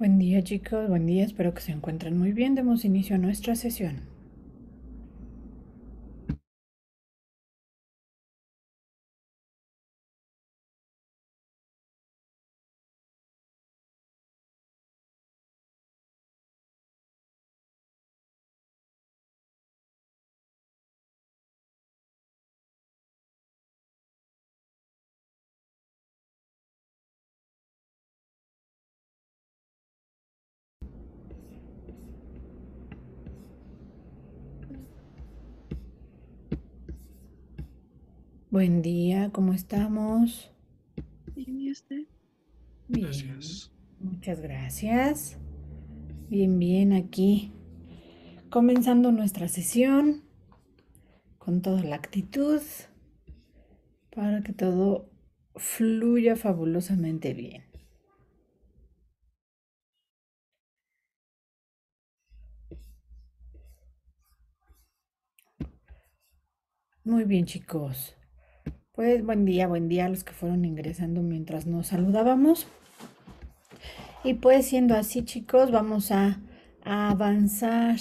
Buen día chicos, buen día, espero que se encuentren muy bien. Demos inicio a nuestra sesión. Buen día, ¿cómo estamos? Bien, ¿y usted? Bien, gracias. Muchas gracias. Bien, bien, aquí. Comenzando nuestra sesión con toda la actitud para que todo fluya fabulosamente bien. Muy bien, chicos. Pues buen día, buen día a los que fueron ingresando mientras nos saludábamos. Y pues siendo así chicos, vamos a, avanzar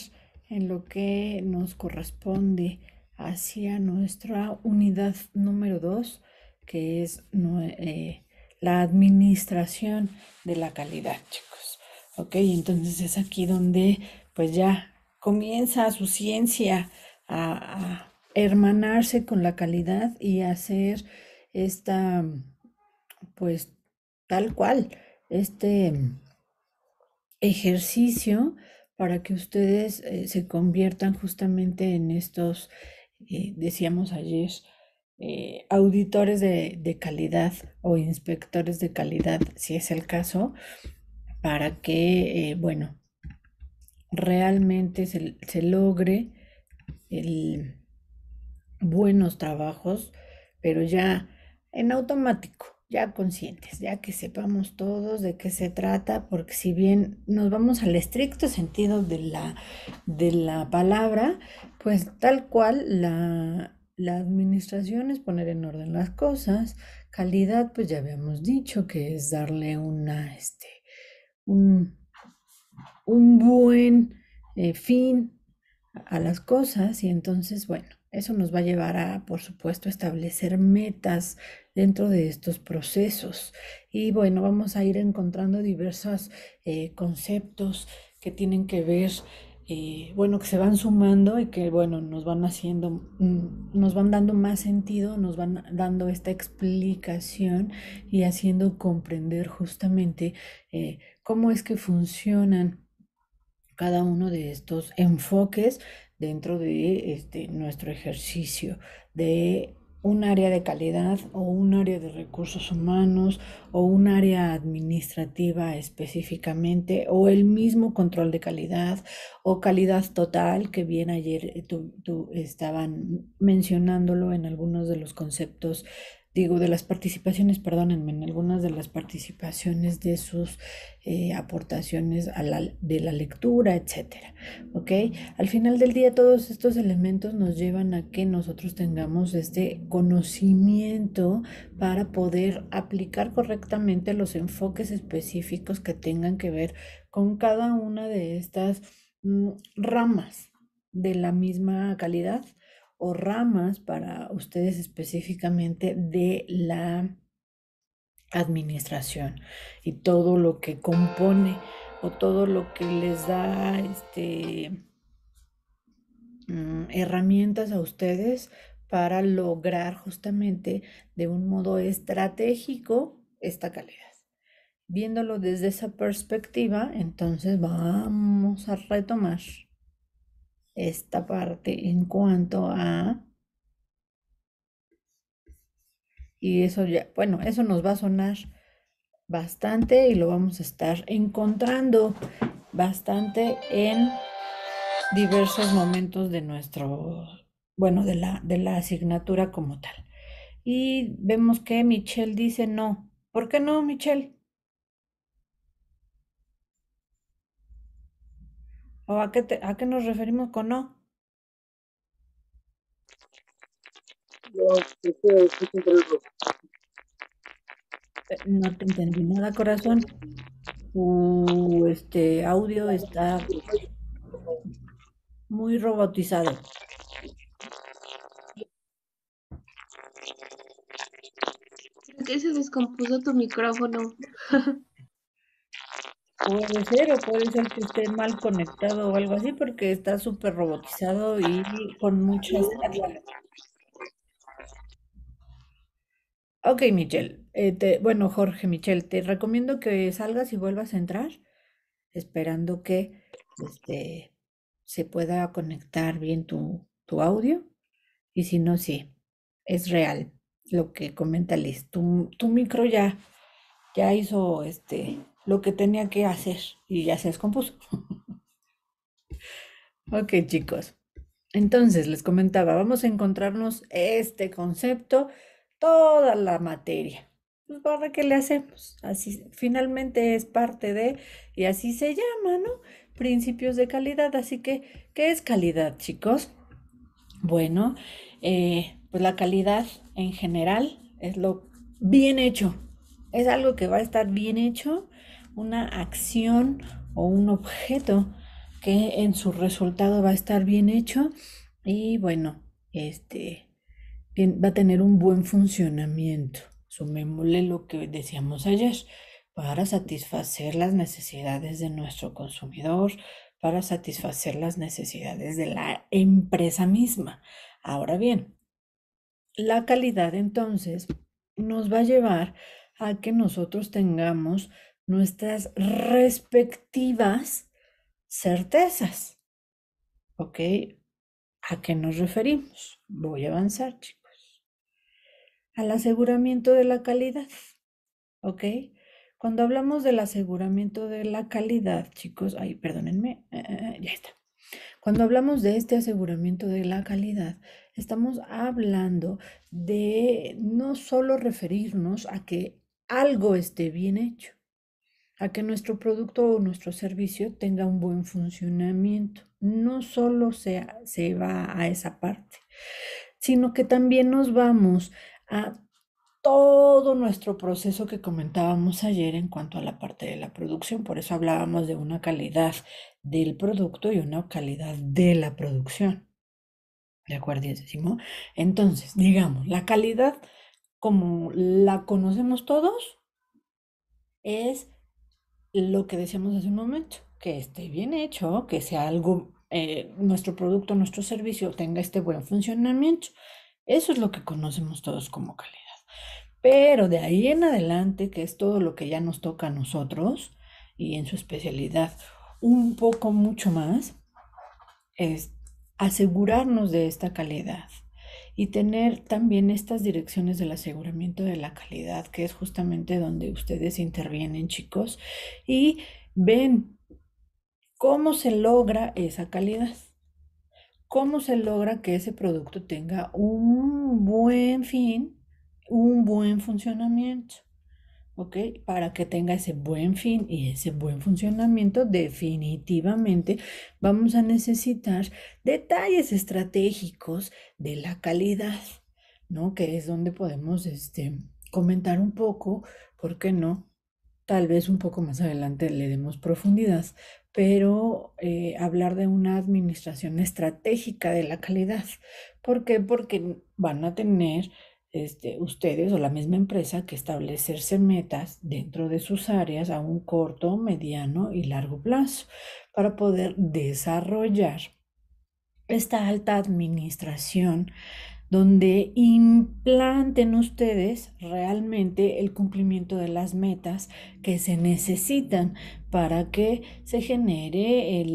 en lo que nos corresponde hacia nuestra unidad número 2, que es eh, la administración de la calidad, chicos. Ok, entonces es aquí donde pues ya comienza su ciencia a hermanarse con la calidad y hacer esta, pues tal cual, este ejercicio para que ustedes eh, se conviertan justamente en estos, eh, decíamos ayer, eh, auditores de, calidad o inspectores de calidad, si es el caso, para que, bueno, realmente se, se logre el buenos trabajos, pero ya en automático, ya conscientes, ya que sepamos todos de qué se trata, porque si bien nos vamos al estricto sentido de la, de la palabra, pues tal cual la, administración es poner en orden las cosas, calidad, pues ya habíamos dicho que es darle una, este, un, buen eh, fin a las cosas y entonces, bueno, eso nos va a llevar a, por supuesto, establecer metas dentro de estos procesos. Y bueno, vamos a ir encontrando diversos eh, conceptos que tienen que ver, eh, bueno, que se van sumando y que, bueno, nos van haciendo, mm, nos van dando más sentido, nos van dando esta explicación y haciendo comprender justamente eh, cómo es que funcionan cada uno de estos enfoques dentro de este, nuestro ejercicio de un área de calidad o un área de recursos humanos o un área administrativa específicamente o el mismo control de calidad o calidad total que bien ayer eh, tú, estaban mencionándolo en algunos de los conceptos digo, de las participaciones, perdónenme, en algunas de las participaciones de sus eh, aportaciones a la, de la lectura, etcétera, ¿ok? Al final del día todos estos elementos nos llevan a que nosotros tengamos este conocimiento para poder aplicar correctamente los enfoques específicos que tengan que ver con cada una de estas mm, ramas de la misma calidad o ramas para ustedes específicamente de la administración y todo lo que compone o todo lo que les da este, mm, herramientas a ustedes para lograr justamente de un modo estratégico esta calidad. Viéndolo desde esa perspectiva, entonces vamos a retomar esta parte en cuanto a... Y eso ya, bueno, eso nos va a sonar bastante y lo vamos a estar encontrando bastante en diversos momentos de nuestro, bueno, de la, de la asignatura como tal. Y vemos que Michelle dice no. ¿Por qué no, Michelle? ¿O a qué, te, a qué nos referimos con no? No, eh, no te entendí nada, corazón. Tu este audio está muy robotizado. Creo que se descompuso tu micrófono. Puede ser, o puede ser que esté mal conectado o algo así, porque está súper robotizado y con muchas. Ok, Michelle. Eh, bueno, Jorge, Michelle, te recomiendo que salgas y vuelvas a entrar, esperando que este, se pueda conectar bien tu, audio. Y si no, sí, es real lo que comenta Liz. Tu, micro ya, ya hizo este lo que tenía que hacer y ya se descompuso. ok, chicos. Entonces, les comentaba, vamos a encontrarnos este concepto, toda la materia. Pues, ¿Para qué le hacemos? Así, finalmente es parte de, y así se llama, ¿no? Principios de calidad. Así que, ¿qué es calidad, chicos? Bueno, eh, pues la calidad en general es lo bien hecho. Es algo que va a estar bien hecho una acción o un objeto que en su resultado va a estar bien hecho y bueno, este va a tener un buen funcionamiento. Sumémosle lo que decíamos ayer para satisfacer las necesidades de nuestro consumidor, para satisfacer las necesidades de la empresa misma. Ahora bien, la calidad entonces nos va a llevar a que nosotros tengamos nuestras respectivas certezas. ¿Ok? ¿A qué nos referimos? Voy a avanzar, chicos. Al aseguramiento de la calidad. ¿Ok? Cuando hablamos del aseguramiento de la calidad, chicos, ay, perdónenme, eh, eh, eh, ya está. Cuando hablamos de este aseguramiento de la calidad, estamos hablando de no solo referirnos a que algo esté bien hecho, a que nuestro producto o nuestro servicio tenga un buen funcionamiento. No solo se, se va a esa parte, sino que también nos vamos a todo nuestro proceso que comentábamos ayer en cuanto a la parte de la producción. Por eso hablábamos de una calidad del producto y una calidad de la producción. ¿De acuerdo? Entonces, digamos, la calidad como la conocemos todos es lo que decíamos hace un momento, que esté bien hecho, que sea algo, eh, nuestro producto, nuestro servicio tenga este buen funcionamiento. Eso es lo que conocemos todos como calidad. Pero de ahí en adelante, que es todo lo que ya nos toca a nosotros y en su especialidad un poco mucho más, es asegurarnos de esta calidad y tener también estas direcciones del aseguramiento de la calidad, que es justamente donde ustedes intervienen, chicos, y ven cómo se logra esa calidad. ¿Cómo se logra que ese producto tenga un buen fin, un buen funcionamiento? Para que tenga ese buen fin y ese buen funcionamiento, definitivamente vamos a necesitar detalles estratégicos de la calidad, ¿no? Que es donde podemos este, comentar un poco, ¿por qué no? Tal vez un poco más adelante le demos profundidad, pero eh, hablar de una administración estratégica de la calidad. ¿Por qué? Porque van a tener este, ustedes o la misma empresa que establecerse metas dentro de sus áreas a un corto, mediano y largo plazo para poder desarrollar esta alta administración donde implanten ustedes realmente el cumplimiento de las metas que se necesitan para que se genere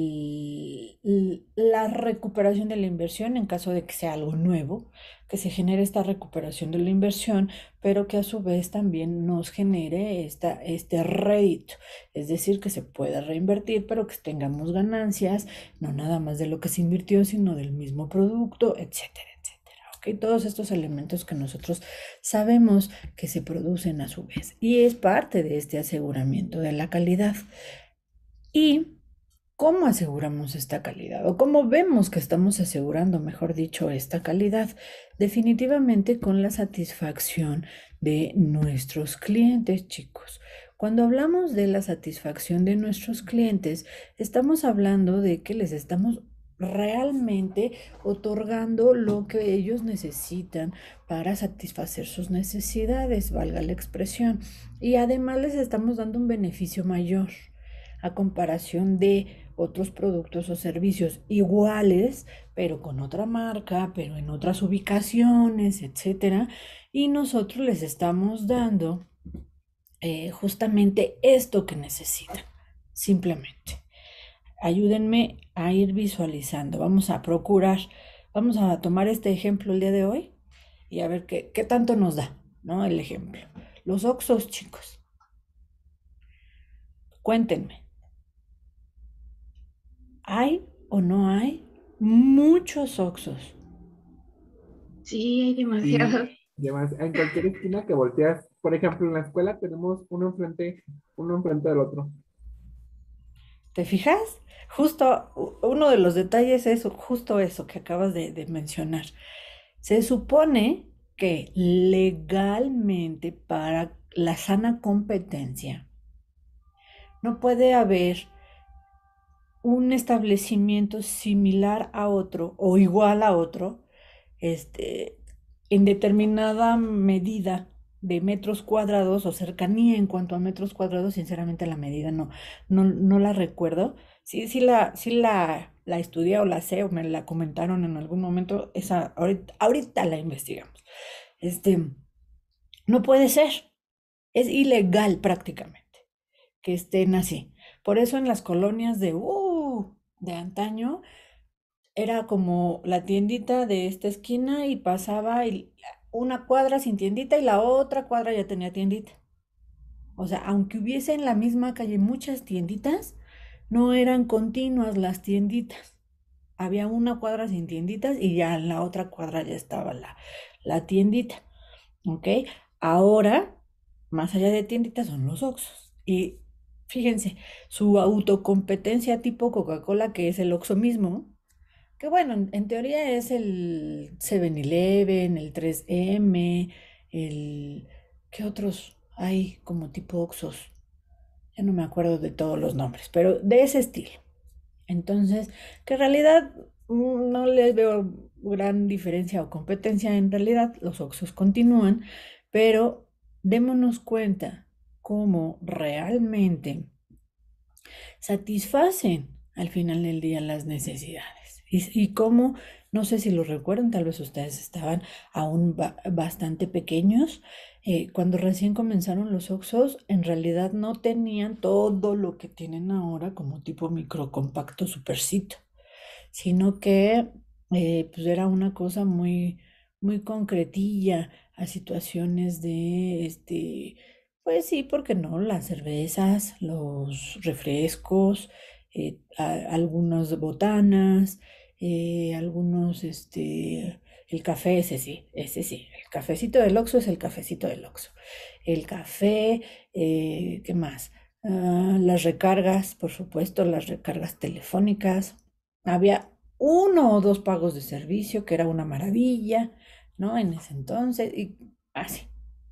la recuperación de la inversión en caso de que sea algo nuevo, se genere esta recuperación de la inversión, pero que a su vez también nos genere esta, este rédito, es decir, que se pueda reinvertir, pero que tengamos ganancias, no nada más de lo que se invirtió, sino del mismo producto, etcétera, etcétera. ¿ok? Todos estos elementos que nosotros sabemos que se producen a su vez y es parte de este aseguramiento de la calidad. Y ¿Cómo aseguramos esta calidad? ¿O cómo vemos que estamos asegurando, mejor dicho, esta calidad? Definitivamente con la satisfacción de nuestros clientes, chicos. Cuando hablamos de la satisfacción de nuestros clientes, estamos hablando de que les estamos realmente otorgando lo que ellos necesitan para satisfacer sus necesidades, valga la expresión. Y además les estamos dando un beneficio mayor a comparación de otros productos o servicios iguales, pero con otra marca, pero en otras ubicaciones, etcétera, y nosotros les estamos dando eh, justamente esto que necesitan, simplemente. Ayúdenme a ir visualizando. Vamos a procurar, vamos a tomar este ejemplo el día de hoy y a ver qué, qué tanto nos da, ¿no? El ejemplo. Los oxos, chicos. Cuéntenme, ¿Hay o no hay muchos oxos? Sí, hay demasiados. en cualquier esquina que volteas, por ejemplo, en la escuela tenemos uno enfrente, uno enfrente del otro. ¿Te fijas? Justo uno de los detalles es justo eso que acabas de mencionar. Se supone que legalmente para la sana competencia no puede haber un establecimiento similar a otro o igual a otro, este, en determinada medida de metros cuadrados o cercanía en cuanto a metros cuadrados, sinceramente la medida no, no, la recuerdo. Sí, la, sí la, la estudié o la sé o me la comentaron en algún momento, esa, ahorita, la investigamos. Este, no puede ser, es ilegal prácticamente que estén así. Por eso en las colonias de, uh, de antaño era como la tiendita de esta esquina y pasaba una cuadra sin tiendita y la otra cuadra ya tenía tiendita. O sea, aunque hubiese en la misma calle muchas tienditas, no eran continuas las tienditas. Había una cuadra sin tienditas y ya en la otra cuadra ya estaba la, la tiendita. ¿Ok? Ahora, más allá de tienditas, son los oxos. Y fíjense, su autocompetencia tipo Coca-Cola, que es el Oxo mismo, que bueno, en teoría es el 7-Eleven, el 3M, el... ¿Qué otros hay como tipo Oxos? Ya no me acuerdo de todos los nombres, pero de ese estilo. Entonces, que en realidad mm, no les veo gran diferencia o competencia, en realidad los Oxos continúan, pero démonos cuenta cómo realmente satisfacen al final del día las necesidades. Y, cómo, no sé si lo recuerdan, tal vez ustedes estaban aún bastante pequeños. Eh, cuando recién comenzaron los Oxos, en realidad no tenían todo lo que tienen ahora como tipo microcompacto supercito, sino que eh, pues era una cosa muy, muy concretilla a situaciones de este, pues sí, porque no, las cervezas, los refrescos, eh, algunas botanas, eh, algunos, este, el café, ese sí, ese sí, el cafecito del Oxxo es el cafecito del Oxxo. El café, eh, ¿qué más? Ah, las recargas, por supuesto, las recargas telefónicas. Había uno o dos pagos de servicio, que era una maravilla, ¿no? En ese entonces, y así.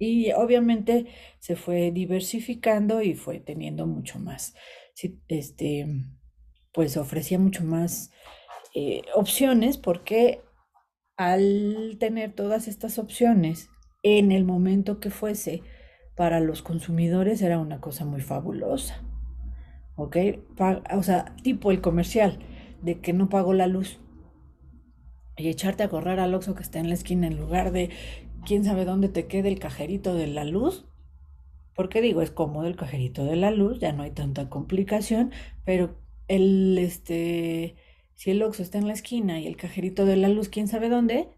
Y obviamente se fue diversificando y fue teniendo mucho más, este, pues ofrecía mucho más eh, opciones porque al tener todas estas opciones en el momento que fuese para los consumidores era una cosa muy fabulosa. ¿Ok? O sea, tipo el comercial de que no pago la luz y echarte a correr al oxo que está en la esquina en lugar de quién sabe dónde te quede el cajerito de la luz. Porque digo, es cómodo el cajerito de la luz, ya no hay tanta complicación, pero el este si el Oxxo está en la esquina y el cajerito de la luz quién sabe dónde,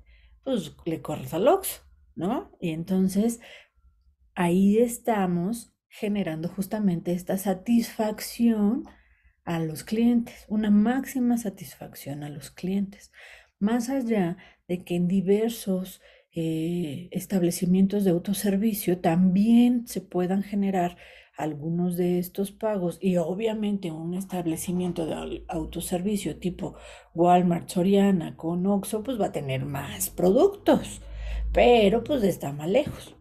pues le corres al Oxxo, ¿no? Y entonces ahí estamos generando justamente esta satisfacción a los clientes, una máxima satisfacción a los clientes. Más allá de que en diversos eh, establecimientos de autoservicio también se puedan generar algunos de estos pagos y obviamente un establecimiento de autoservicio tipo Walmart, Soriana, con pues va a tener más productos, pero pues está más lejos.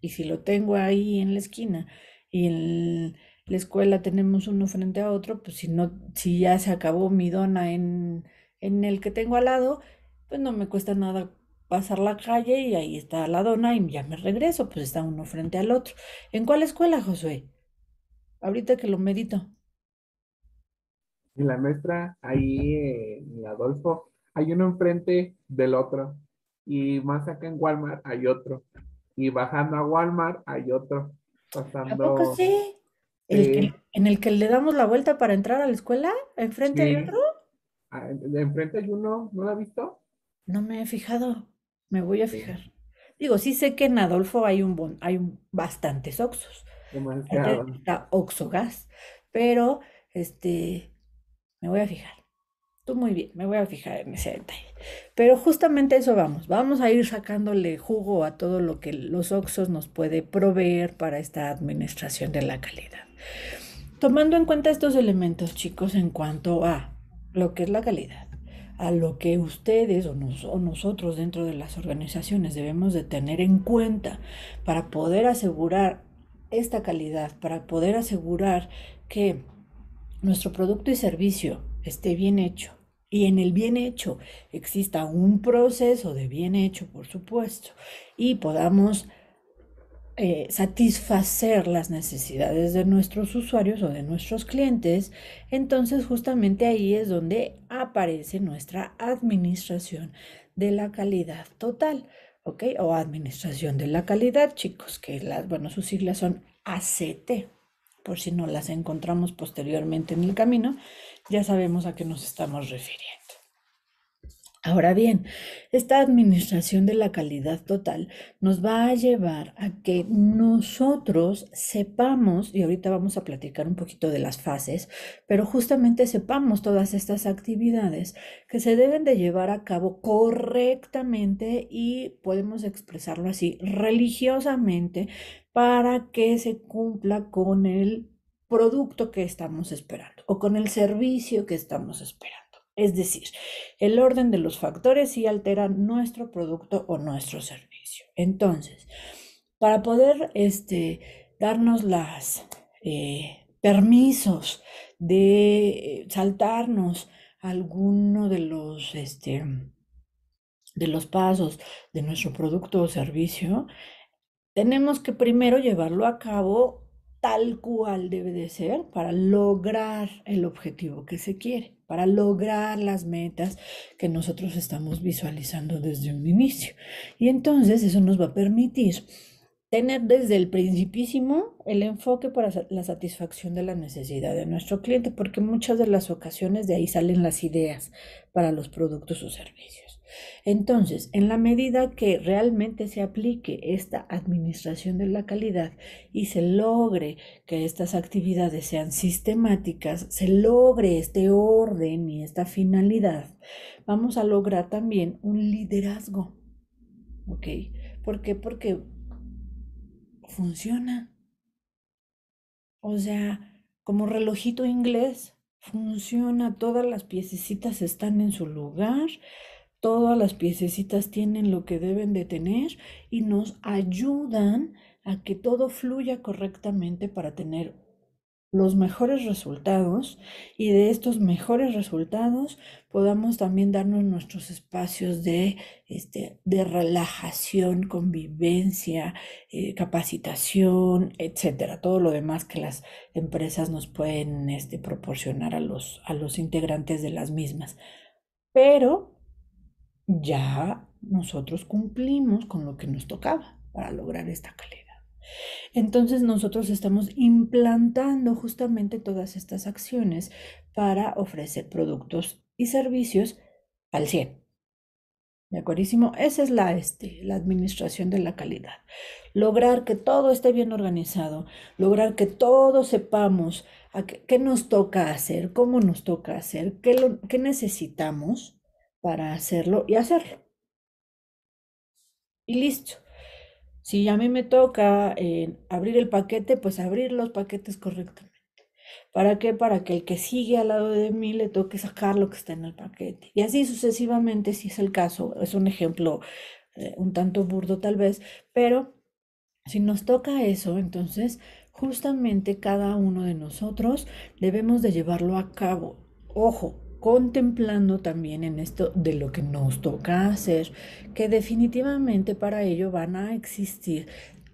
Y si lo tengo ahí en la esquina y en la escuela tenemos uno frente a otro, pues si no si ya se acabó mi dona en en el que tengo al lado, pues no me cuesta nada pasar la calle y ahí está la dona y ya me regreso, pues está uno frente al otro. ¿En cuál escuela, Josué? Ahorita que lo medito. En la nuestra, ahí eh, Adolfo, hay uno enfrente del otro. Y más acá en Walmart hay otro. Y bajando a Walmart hay otro. Pasando... sí? ¿En el que le damos la vuelta para entrar a la escuela? ¿Enfrente hay otro? Ah, ¿Enfrente hay uno? ¿No lo ha visto? No me he fijado. Me voy a fijar. Digo, sí sé que en Adolfo hay un bon, hay bastantes Oxos. Está Oxogas, pero este me voy a fijar. Tú muy bien, me voy a fijar en ese detalle. Pero justamente eso vamos, vamos a ir sacándole jugo a todo lo que los Oxos nos puede proveer para esta administración de la calidad. Tomando en cuenta estos elementos, chicos, en cuanto a lo que es la calidad, a lo que ustedes o, nosotros dentro de las organizaciones debemos de tener en cuenta para poder asegurar esta calidad, para poder asegurar que nuestro producto y servicio esté bien hecho. Y en el bien hecho exista un proceso de bien hecho, por supuesto, y podamos eh, satisfacer las necesidades de nuestros usuarios o de nuestros clientes, entonces justamente ahí es donde aparece nuestra administración de la calidad total, ¿ok? O administración de la calidad, chicos, que las, bueno, sus siglas son ACT, por si no las encontramos posteriormente en el camino, ya sabemos a qué nos estamos refiriendo. Ahora bien, esta administración de la calidad total nos va a llevar a que nosotros sepamos, y ahorita vamos a platicar un poquito de las fases, pero justamente sepamos todas estas actividades que se deben de llevar a cabo correctamente y podemos expresarlo así, religiosamente, para que se cumpla con el producto que estamos esperando o con el servicio que estamos esperando. Es decir, el orden de los factores sí altera nuestro producto o nuestro servicio. Entonces, para poder este, darnos los eh, permisos de eh, saltarnos alguno de los, este, de los pasos de nuestro producto o servicio, tenemos que primero llevarlo a cabo tal cual debe de ser para lograr el objetivo que se quiere, para lograr las metas que nosotros estamos visualizando desde un inicio. Y entonces eso nos va a permitir tener desde el principísimo el enfoque para la satisfacción de la necesidad de nuestro cliente, porque muchas de las ocasiones de ahí salen las ideas para los productos o servicios. Entonces, en la medida que realmente se aplique esta administración de la calidad y se logre que estas actividades sean sistemáticas, se logre este orden y esta finalidad, vamos a lograr también un liderazgo. ¿Ok? ¿Por qué? Porque funciona. O sea, como relojito inglés, funciona, todas las piececitas están en su lugar, todas las piececitas tienen lo que deben de tener y nos ayudan a que todo fluya correctamente para tener los mejores resultados y de estos mejores resultados podamos también darnos nuestros espacios de, este, de relajación, convivencia, eh, capacitación, etcétera, todo lo demás que las empresas nos pueden este, proporcionar a los, a los integrantes de las mismas. Pero ya nosotros cumplimos con lo que nos tocaba para lograr esta calidad. Entonces nosotros estamos implantando justamente todas estas acciones para ofrecer productos y servicios al 100. ¿De acuerdo? Esa es la, este, la administración de la calidad. Lograr que todo esté bien organizado, lograr que todos sepamos qué, nos toca hacer, cómo nos toca hacer, qué, lo, qué necesitamos para hacerlo y hacerlo. Y listo. Si a mí me toca eh, abrir el paquete, pues abrir los paquetes correctamente. ¿Para qué? Para que el que sigue al lado de mí le toque sacar lo que está en el paquete. Y así sucesivamente, si es el caso, es un ejemplo eh, un tanto burdo tal vez, pero si nos toca eso, entonces justamente cada uno de nosotros debemos de llevarlo a cabo. Ojo, contemplando también en esto de lo que nos toca hacer, que definitivamente para ello van a existir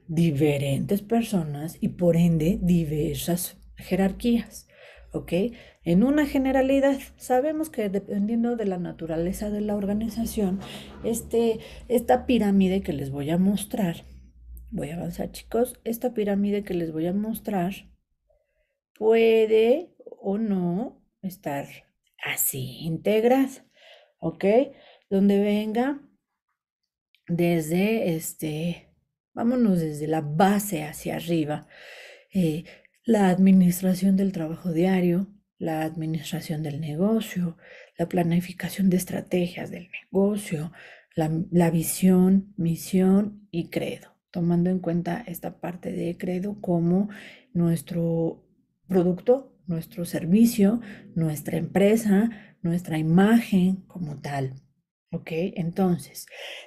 diferentes personas y por ende diversas jerarquías. ¿Ok? En una generalidad, sabemos que dependiendo de la naturaleza de la organización, este, esta pirámide que les voy a mostrar, voy a avanzar chicos, esta pirámide que les voy a mostrar puede o no estar así integras, ¿ok? Donde venga desde este, vámonos desde la base hacia arriba, eh, la administración del trabajo diario, la administración del negocio, la planificación de estrategias del negocio, la, la visión, misión y credo, tomando en cuenta esta parte de credo como nuestro producto nuestro servicio, nuestra empresa, nuestra imagen como tal. ¿Ok? Entonces,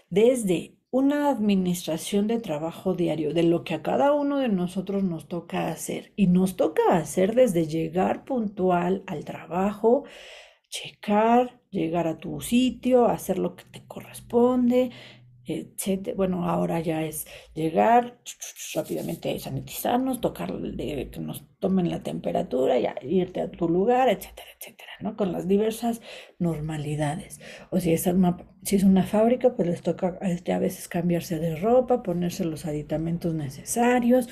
desde una administración de trabajo diario, de lo que a cada uno de nosotros nos toca hacer. Y nos toca hacer desde llegar puntual al trabajo, checar, llegar a tu sitio, hacer lo que te corresponde, bueno, ahora ya es llegar rápidamente sanitizarnos, tocar que nos tomen la temperatura, irte a tu lugar, etcétera, etcétera, ¿no? Con las diversas normalidades. O si es una, si es una fábrica, pues les toca a veces cambiarse de ropa, ponerse los aditamentos necesarios,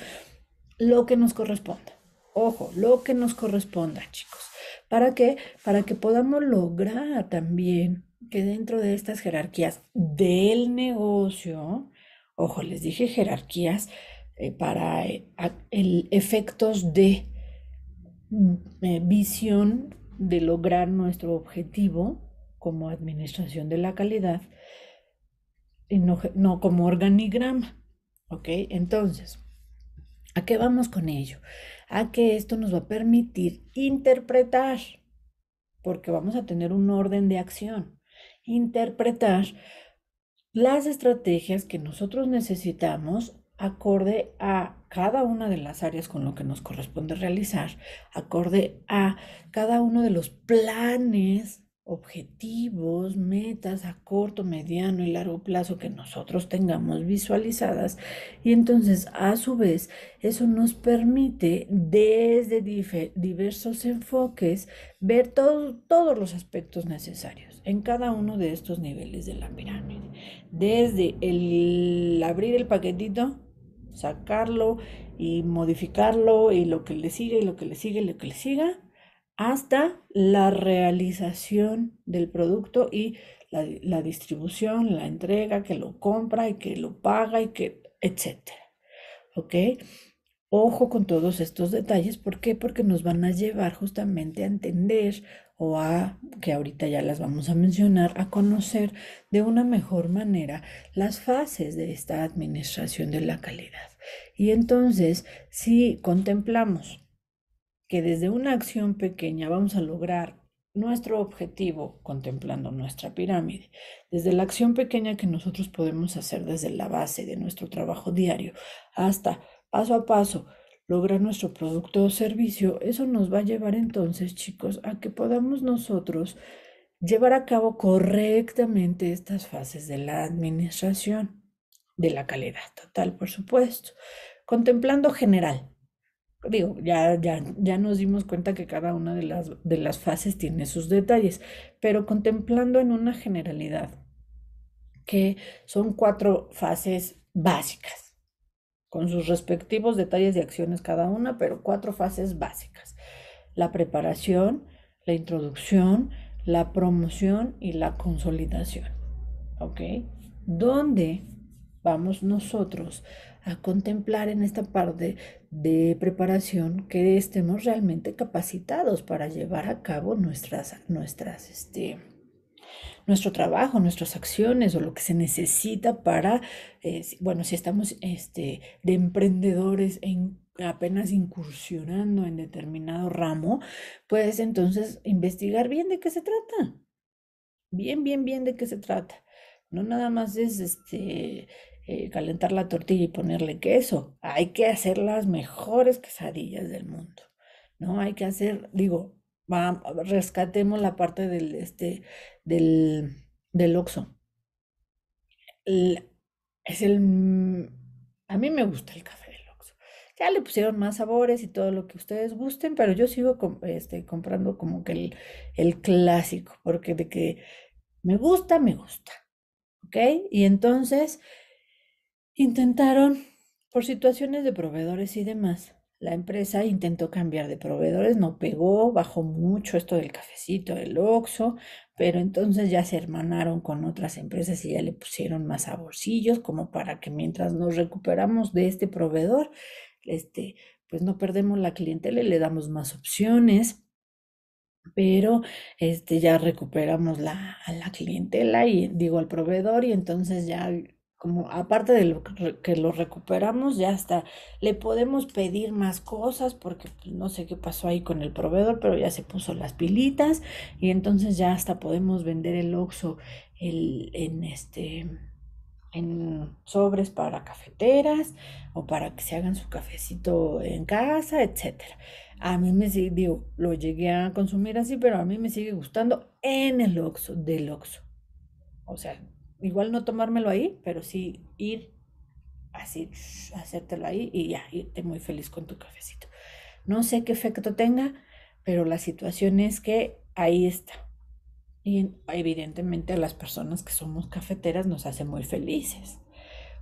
lo que nos corresponda. Ojo, lo que nos corresponda, chicos. ¿Para qué? Para que podamos lograr también que dentro de estas jerarquías del negocio, ojo, les dije jerarquías eh, para eh, el, efectos de mm, eh, visión de lograr nuestro objetivo como administración de la calidad, no, no como organigrama. ¿Ok? Entonces, ¿a qué vamos con ello? A que esto nos va a permitir interpretar, porque vamos a tener un orden de acción interpretar las estrategias que nosotros necesitamos acorde a cada una de las áreas con lo que nos corresponde realizar, acorde a cada uno de los planes, objetivos, metas a corto, mediano y largo plazo que nosotros tengamos visualizadas. Y entonces, a su vez, eso nos permite desde diversos enfoques ver todos los aspectos necesarios en cada uno de estos niveles de la pirámide. Desde el abrir el paquetito, sacarlo y modificarlo y lo que le sigue y lo que le sigue y lo que le siga, hasta la realización del producto y la, distribución, la entrega, que lo compra y que lo paga y que, etcétera. ¿Ok? Ojo con todos estos detalles. ¿Por qué? Porque nos van a llevar justamente a entender o a, que ahorita ya las vamos a mencionar, a conocer de una mejor manera las fases de esta administración de la calidad. Y entonces, si contemplamos que desde una acción pequeña vamos a lograr nuestro objetivo, contemplando nuestra pirámide, desde la acción pequeña que nosotros podemos hacer desde la base de nuestro trabajo diario hasta paso a paso lograr nuestro producto o servicio, eso nos va a llevar entonces, chicos, a que podamos nosotros llevar a cabo correctamente estas fases de la administración, de la calidad total, por supuesto, contemplando general. Digo, ya, ya, ya nos dimos cuenta que cada una de las, de las fases tiene sus detalles, pero contemplando en una generalidad, que son cuatro fases básicas con sus respectivos detalles de acciones cada una, pero cuatro fases básicas. La preparación, la introducción, la promoción y la consolidación. ¿Ok? ¿Dónde vamos nosotros a contemplar en esta parte de preparación que estemos realmente capacitados para llevar a cabo nuestras, nuestras, este, nuestro trabajo, nuestras acciones o lo que se necesita para, eh, bueno, si estamos este, de emprendedores en apenas incursionando en determinado ramo, puedes entonces investigar bien de qué se trata. Bien, bien, bien de qué se trata. No nada más es este eh, calentar la tortilla y ponerle queso. Hay que hacer las mejores quesadillas del mundo. No hay que hacer, digo, rescatemos la parte del, este, del, del Oxxo. es el... Mm, a mí me gusta el café del Oxxo. Ya le pusieron más sabores y todo lo que ustedes gusten, pero yo sigo este, comprando como que el, el clásico, porque de que me gusta, me gusta. ¿Ok? Y entonces intentaron, por situaciones de proveedores y demás, la empresa intentó cambiar de proveedores, no pegó, bajó mucho esto del cafecito, del oxo, pero entonces ya se hermanaron con otras empresas y ya le pusieron más bolsillos como para que mientras nos recuperamos de este proveedor, este, pues no perdemos la clientela y le damos más opciones pero este ya recuperamos la, a la clientela y digo al proveedor y entonces ya como aparte de lo que lo recuperamos, ya hasta le podemos pedir más cosas porque pues, no sé qué pasó ahí con el proveedor, pero ya se puso las pilitas y entonces ya hasta podemos vender el oxo en este en sobres para cafeteras o para que se hagan su cafecito en casa, etcétera. A mí me sigue, digo, lo llegué a consumir así, pero a mí me sigue gustando en el oxo del oxo O sea, igual no tomármelo ahí, pero sí ir así, hacértelo ahí y ya, irte muy feliz con tu cafecito. No sé qué efecto tenga, pero la situación es que ahí está. Y evidentemente a las personas que somos cafeteras nos hace muy felices.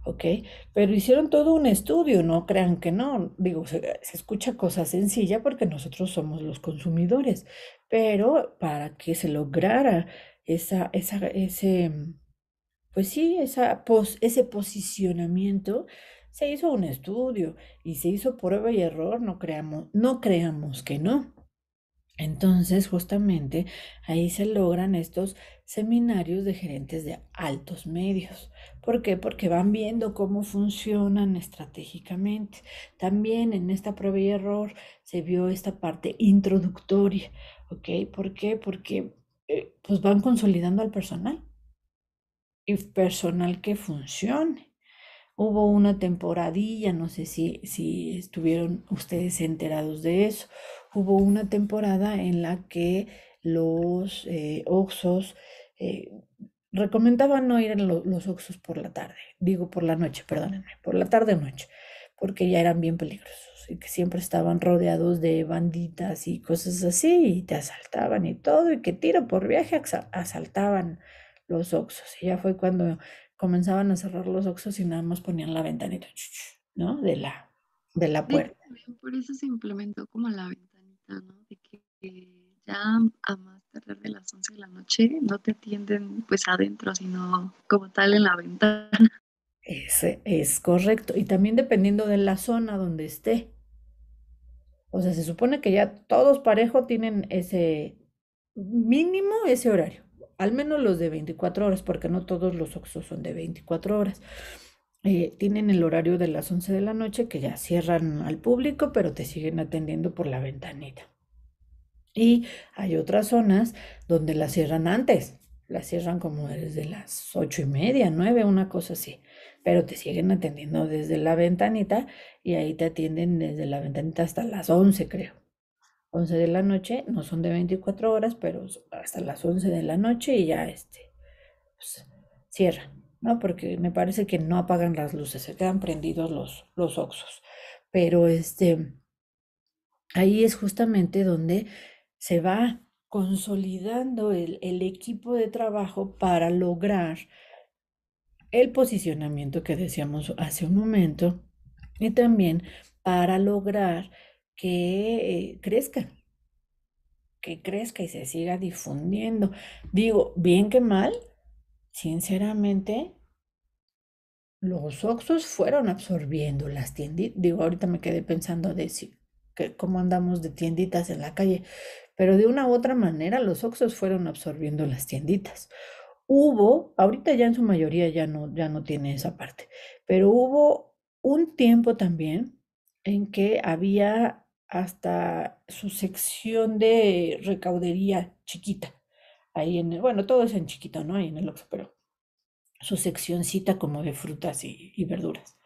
¿ok? Pero hicieron todo un estudio, no crean que no. Digo, se, escucha cosa sencilla porque nosotros somos los consumidores, pero para que se lograra esa, esa, ese, pues sí, ese posicionamiento se hizo un estudio y se hizo prueba y error, no creamos, no creamos que no. Entonces, justamente ahí se logran estos seminarios de gerentes de altos medios. ¿Por qué? Porque van viendo cómo funcionan estratégicamente. También en esta prueba y error se vio esta parte introductoria, ¿ok? ¿Por qué? Porque eh, pues van consolidando al personal personal que funcione. Hubo una temporadilla, no sé si, si estuvieron ustedes enterados de eso, hubo una temporada en la que los eh, Oxos eh, recomendaban no ir a los Oxos por la tarde, digo por la noche, perdónenme, por la tarde o noche, porque ya eran bien peligrosos y que siempre estaban rodeados de banditas y cosas así y te asaltaban y todo y que tiro por viaje asaltaban los oxos. Y ya fue cuando comenzaban a cerrar los oxos y nada más ponían la ventanita, ¿no? De la, de la puerta. por eso se implementó como la ventanita, ¿no? De que, ya a más tarde de las 11 de la noche no te atienden pues adentro, sino como tal en la ventana. Ese es correcto. Y también dependiendo de la zona donde esté. O sea, se supone que ya todos parejo tienen ese mínimo ese horario al menos los de 24 horas, porque no todos los Oxxo son de 24 horas. Eh, tienen el horario de las 11 de la noche que ya cierran al público, pero te siguen atendiendo por la ventanita. Y hay otras zonas donde las cierran antes, las cierran como desde las 8 y media, 9, una cosa así. Pero te siguen atendiendo desde la ventanita y ahí te atienden desde la ventanita hasta las 11, creo. 11 de la noche, no son de 24 horas, pero hasta las 11 de la noche y ya este, pues, ¿no? Porque me parece que no apagan las luces, se quedan prendidos los, los oxos. Pero este, ahí es justamente donde se va consolidando el equipo de trabajo para lograr el posicionamiento que decíamos hace un momento y también para lograr que eh, crezca, que crezca y se siga difundiendo. Digo, bien que mal, sinceramente, los Oxos fueron absorbiendo las tienditas. Digo, ahorita me quedé pensando de que, cómo andamos de tienditas en la calle, pero de una u otra manera los Oxos fueron absorbiendo las tienditas. Hubo, ahorita ya en su mayoría ya no, ya no tiene esa parte, pero hubo un tiempo también en que había hasta su sección de recaudería chiquita. Ahí en, bueno, todo es en chiquito, ¿no? Ahí en el oxo, pero su seccióncita como de frutas y, verduras.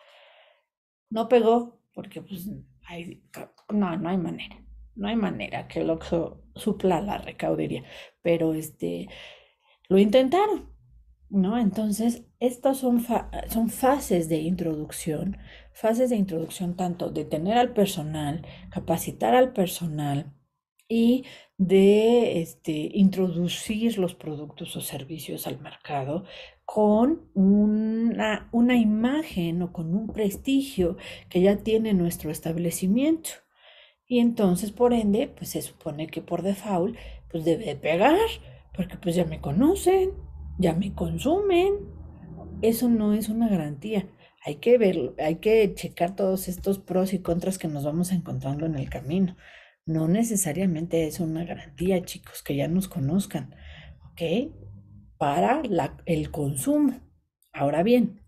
No pegó porque pues hay, no, no hay manera. No hay manera que el oxo supla la recaudería, pero este lo intentaron, ¿no? Entonces, estas son, son fases de introducción fases de introducción tanto de tener al personal, capacitar al personal y de este, introducir los productos o servicios al mercado con una, una imagen o con un prestigio que ya tiene nuestro establecimiento. Y entonces, por ende, pues se supone que por default, pues debe de pegar, porque pues ya me conocen, ya me consumen. Eso no es una garantía hay que ver, hay que checar todos estos pros y contras que nos vamos encontrando en el camino. No necesariamente es una garantía, chicos, que ya nos conozcan, ¿ok? Para el consumo. Ahora bien,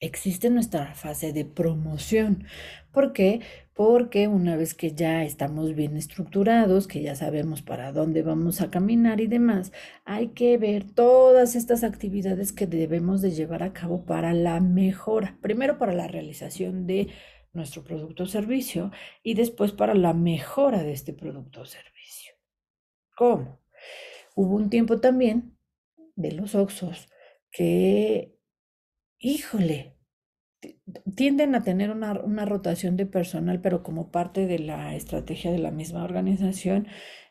existe nuestra fase de promoción. ¿Por qué? porque una vez que ya estamos bien estructurados, que ya sabemos para dónde vamos a caminar y demás, hay que ver todas estas actividades que debemos de llevar a cabo para la mejora, primero para la realización de nuestro producto o servicio y después para la mejora de este producto o servicio. ¿Cómo? Hubo un tiempo también de los Oxos que, híjole, tienden a tener una, rotación de personal, pero como parte de la estrategia de la misma organización,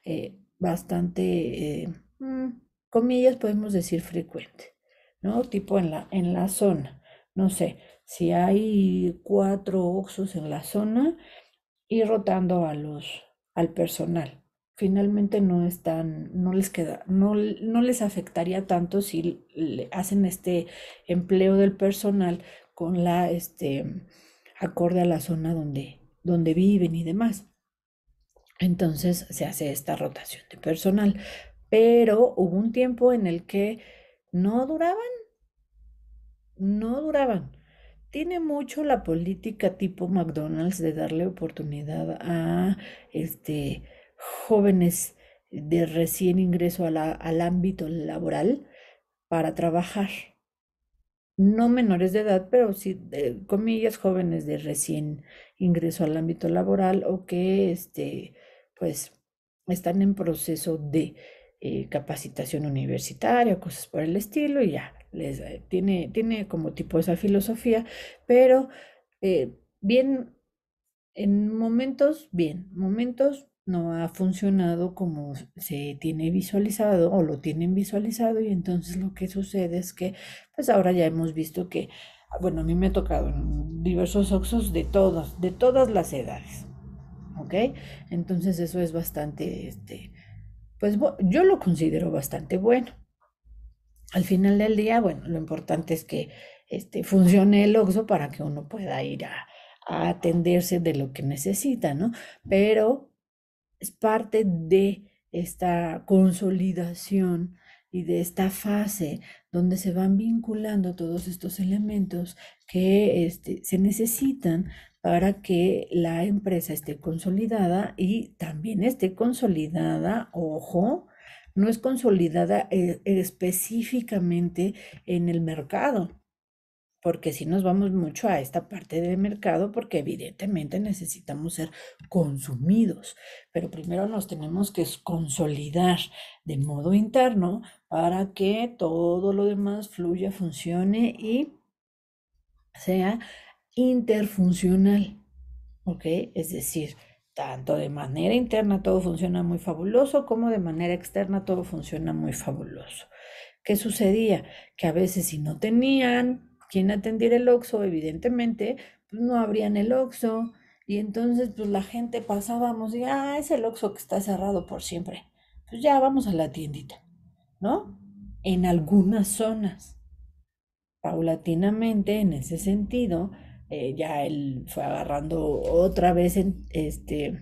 eh, bastante, eh, mm, comillas, podemos decir frecuente, ¿no? Tipo en la, en la zona, no sé, si hay cuatro oxos en la zona, y rotando a los, al personal. Finalmente no están, no les queda, no, no les afectaría tanto si hacen este empleo del personal con la, este, acorde a la zona donde, donde viven y demás. Entonces se hace esta rotación de personal. Pero hubo un tiempo en el que no duraban, no duraban. Tiene mucho la política tipo McDonald's de darle oportunidad a este, jóvenes de recién ingreso al ámbito laboral para trabajar no menores de edad, pero sí, comillas, jóvenes de recién ingreso al ámbito laboral o que, este, pues, están en proceso de eh, capacitación universitaria, cosas por el estilo, y ya, les, eh, tiene, tiene como tipo esa filosofía, pero eh, bien, en momentos, bien, momentos no ha funcionado como se tiene visualizado o lo tienen visualizado y entonces lo que sucede es que pues ahora ya hemos visto que ah, bueno a mí me ha tocado diversos oxos de todas de todas las edades ok entonces eso es bastante este pues yo lo considero bastante bueno al final del día bueno lo importante es que este funcione el oxo para que uno pueda ir a, a atenderse de lo que necesita, ¿no? Pero es parte de esta consolidación y de esta fase donde se van vinculando todos estos elementos que este, se necesitan para que la empresa esté consolidada y también esté consolidada, ojo, no es consolidada eh, específicamente en el mercado, porque si nos vamos mucho a esta parte del mercado, porque evidentemente necesitamos ser consumidos, pero primero nos tenemos que consolidar de modo interno para que todo lo demás fluya, funcione y sea interfuncional, ¿ok? Es decir, tanto de manera interna todo funciona muy fabuloso, como de manera externa todo funciona muy fabuloso. ¿Qué sucedía? Que a veces si no tenían quien atendiera el OXXO? evidentemente, pues no abrían el OXO y entonces pues la gente pasábamos y, ah, es el OXO que está cerrado por siempre. Pues ya vamos a la tiendita, ¿no? En algunas zonas. Paulatinamente, en ese sentido, eh, ya él fue agarrando otra vez este,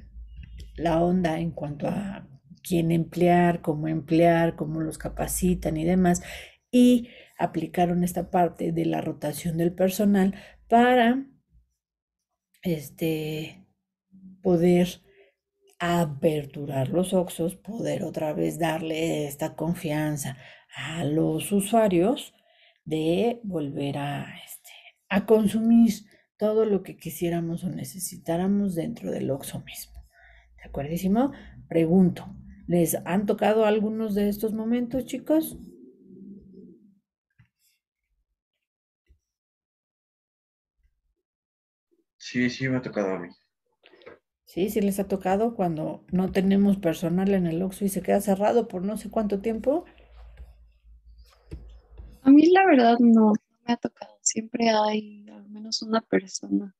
la onda en cuanto a quién emplear, cómo emplear, cómo los capacitan y demás. Y aplicaron esta parte de la rotación del personal para este, poder aperturar los oxos, poder otra vez darle esta confianza a los usuarios de volver a, este, a consumir todo lo que quisiéramos o necesitáramos dentro del oxo mismo. ¿De acuerdísimo? Pregunto, ¿les han tocado algunos de estos momentos, chicos? Sí, sí me ha tocado a mí. Sí, sí les ha tocado cuando no tenemos personal en el Oxxo y se queda cerrado por no sé cuánto tiempo. A mí la verdad no, no me ha tocado. Siempre hay al menos una persona.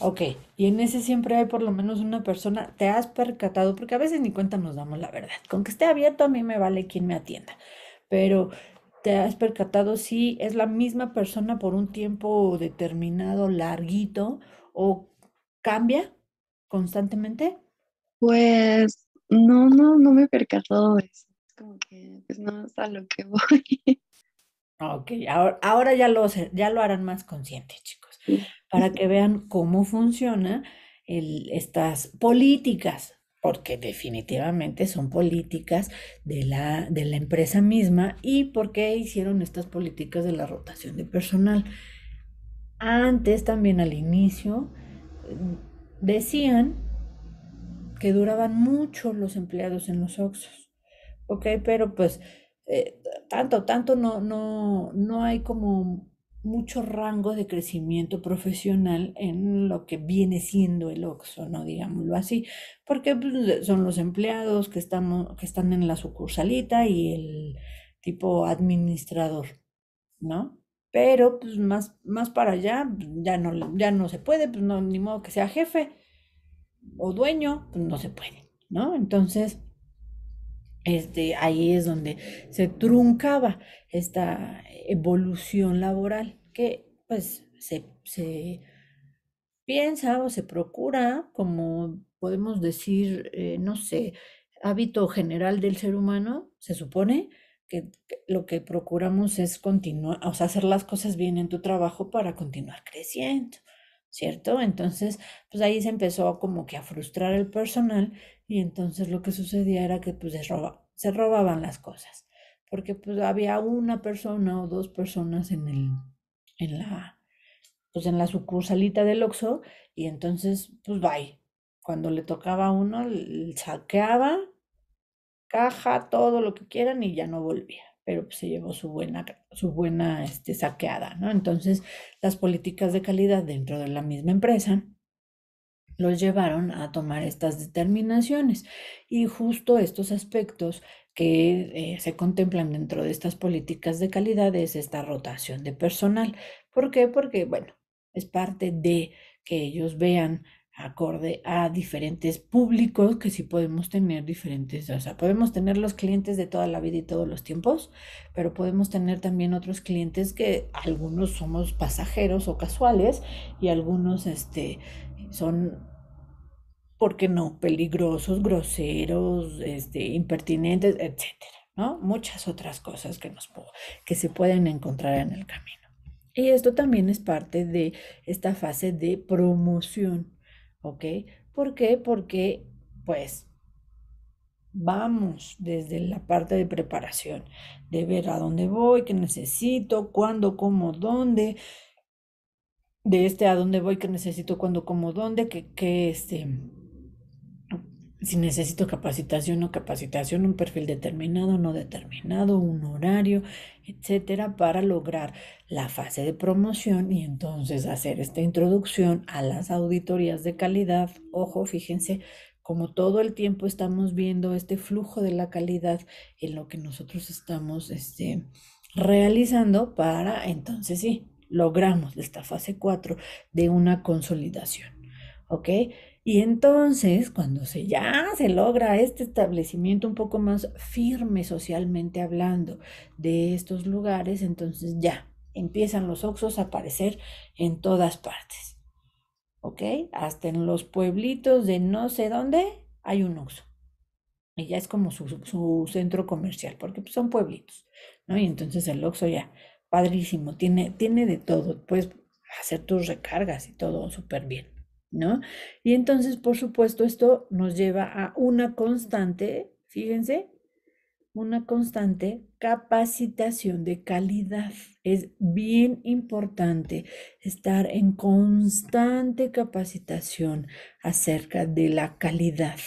Ok, y en ese siempre hay por lo menos una persona. ¿Te has percatado? Porque a veces ni cuenta nos damos la verdad. Con que esté abierto a mí me vale quien me atienda. Pero te has percatado si es la misma persona por un tiempo determinado, larguito, o cambia constantemente? Pues no, no, no me he percatado eso. Es como que pues, no es a lo que voy. Ok, ahora, ahora ya, lo, ya lo harán más consciente, chicos, para que vean cómo funciona estas políticas porque definitivamente son políticas de la, de la empresa misma y por qué hicieron estas políticas de la rotación de personal. Antes también al inicio mm, decían que duraban mucho los empleados en los Oxos, ¿ok? Pero pues eh, tanto, tanto no, no, no hay como mucho rango de crecimiento profesional en lo que viene siendo el OXO, ¿no? Digámoslo así, porque pues, son los empleados que, que están en la sucursalita y el tipo administrador, ¿no? Pero pues más, más para allá ya no, ya no se puede, pues no, ni modo que sea jefe o dueño, pues no se puede, ¿no? Entonces, este, ahí es donde se truncaba esta evolución laboral que pues se, piensa o se procura, como podemos decir, eh, no sé, hábito general del ser humano, se supone que lo que procuramos es continuar, o sea, hacer las cosas bien en tu trabajo para continuar creciendo. ¿cierto? Entonces, pues ahí se empezó como que a frustrar el personal y entonces lo que sucedía era que pues se, robaban las cosas, porque pues había una persona o dos personas en el, en la, pues en la sucursalita del Oxxo y entonces pues bye. Cuando le tocaba a uno, saqueaba caja, todo lo que quieran y ya no volvía pero pues, se llevó su buena, su buena este, saqueada, ¿no? Entonces, las políticas de calidad dentro de la misma empresa los llevaron a tomar estas determinaciones. Y justo estos aspectos que eh, se contemplan dentro de estas políticas de calidad es esta rotación de personal. ¿Por qué? Porque, bueno, es parte de que ellos vean acorde a diferentes públicos que sí podemos tener diferentes, o sea, podemos tener los clientes de toda la vida y todos los tiempos, pero podemos tener también otros clientes que algunos somos pasajeros o casuales y algunos este, son, ¿por qué no?, peligrosos, groseros, este, impertinentes, etcétera, ¿no? Muchas otras cosas que, nos, que se pueden encontrar en el camino. Y esto también es parte de esta fase de promoción ¿Ok? ¿Por qué? Porque, pues, vamos desde la parte de preparación, de ver a dónde voy, qué necesito, cuándo, cómo, dónde, de este a dónde voy, qué necesito, cuándo, cómo, dónde, qué qué este si necesito capacitación o capacitación, un perfil determinado, no determinado, un horario, etcétera, para lograr la fase de promoción y entonces hacer esta introducción a las auditorías de calidad. Ojo, fíjense como todo el tiempo estamos viendo este flujo de la calidad en lo que nosotros estamos este, realizando para entonces sí, logramos esta fase 4 de una consolidación. ¿Ok? Y entonces, cuando se, ya se logra este establecimiento un poco más firme socialmente hablando de estos lugares, entonces ya empiezan los oxos a aparecer en todas partes. ¿Ok? Hasta en los pueblitos de no sé dónde hay un oxo. Y ya es como su, su centro comercial, porque pues, son pueblitos, ¿no? Y entonces el oxo ya, padrísimo, tiene, tiene de todo. Puedes hacer tus recargas y todo súper bien. ¿no? Y entonces, por supuesto, esto nos lleva a una constante, fíjense, una constante capacitación de calidad. Es bien importante estar en constante capacitación acerca de la calidad,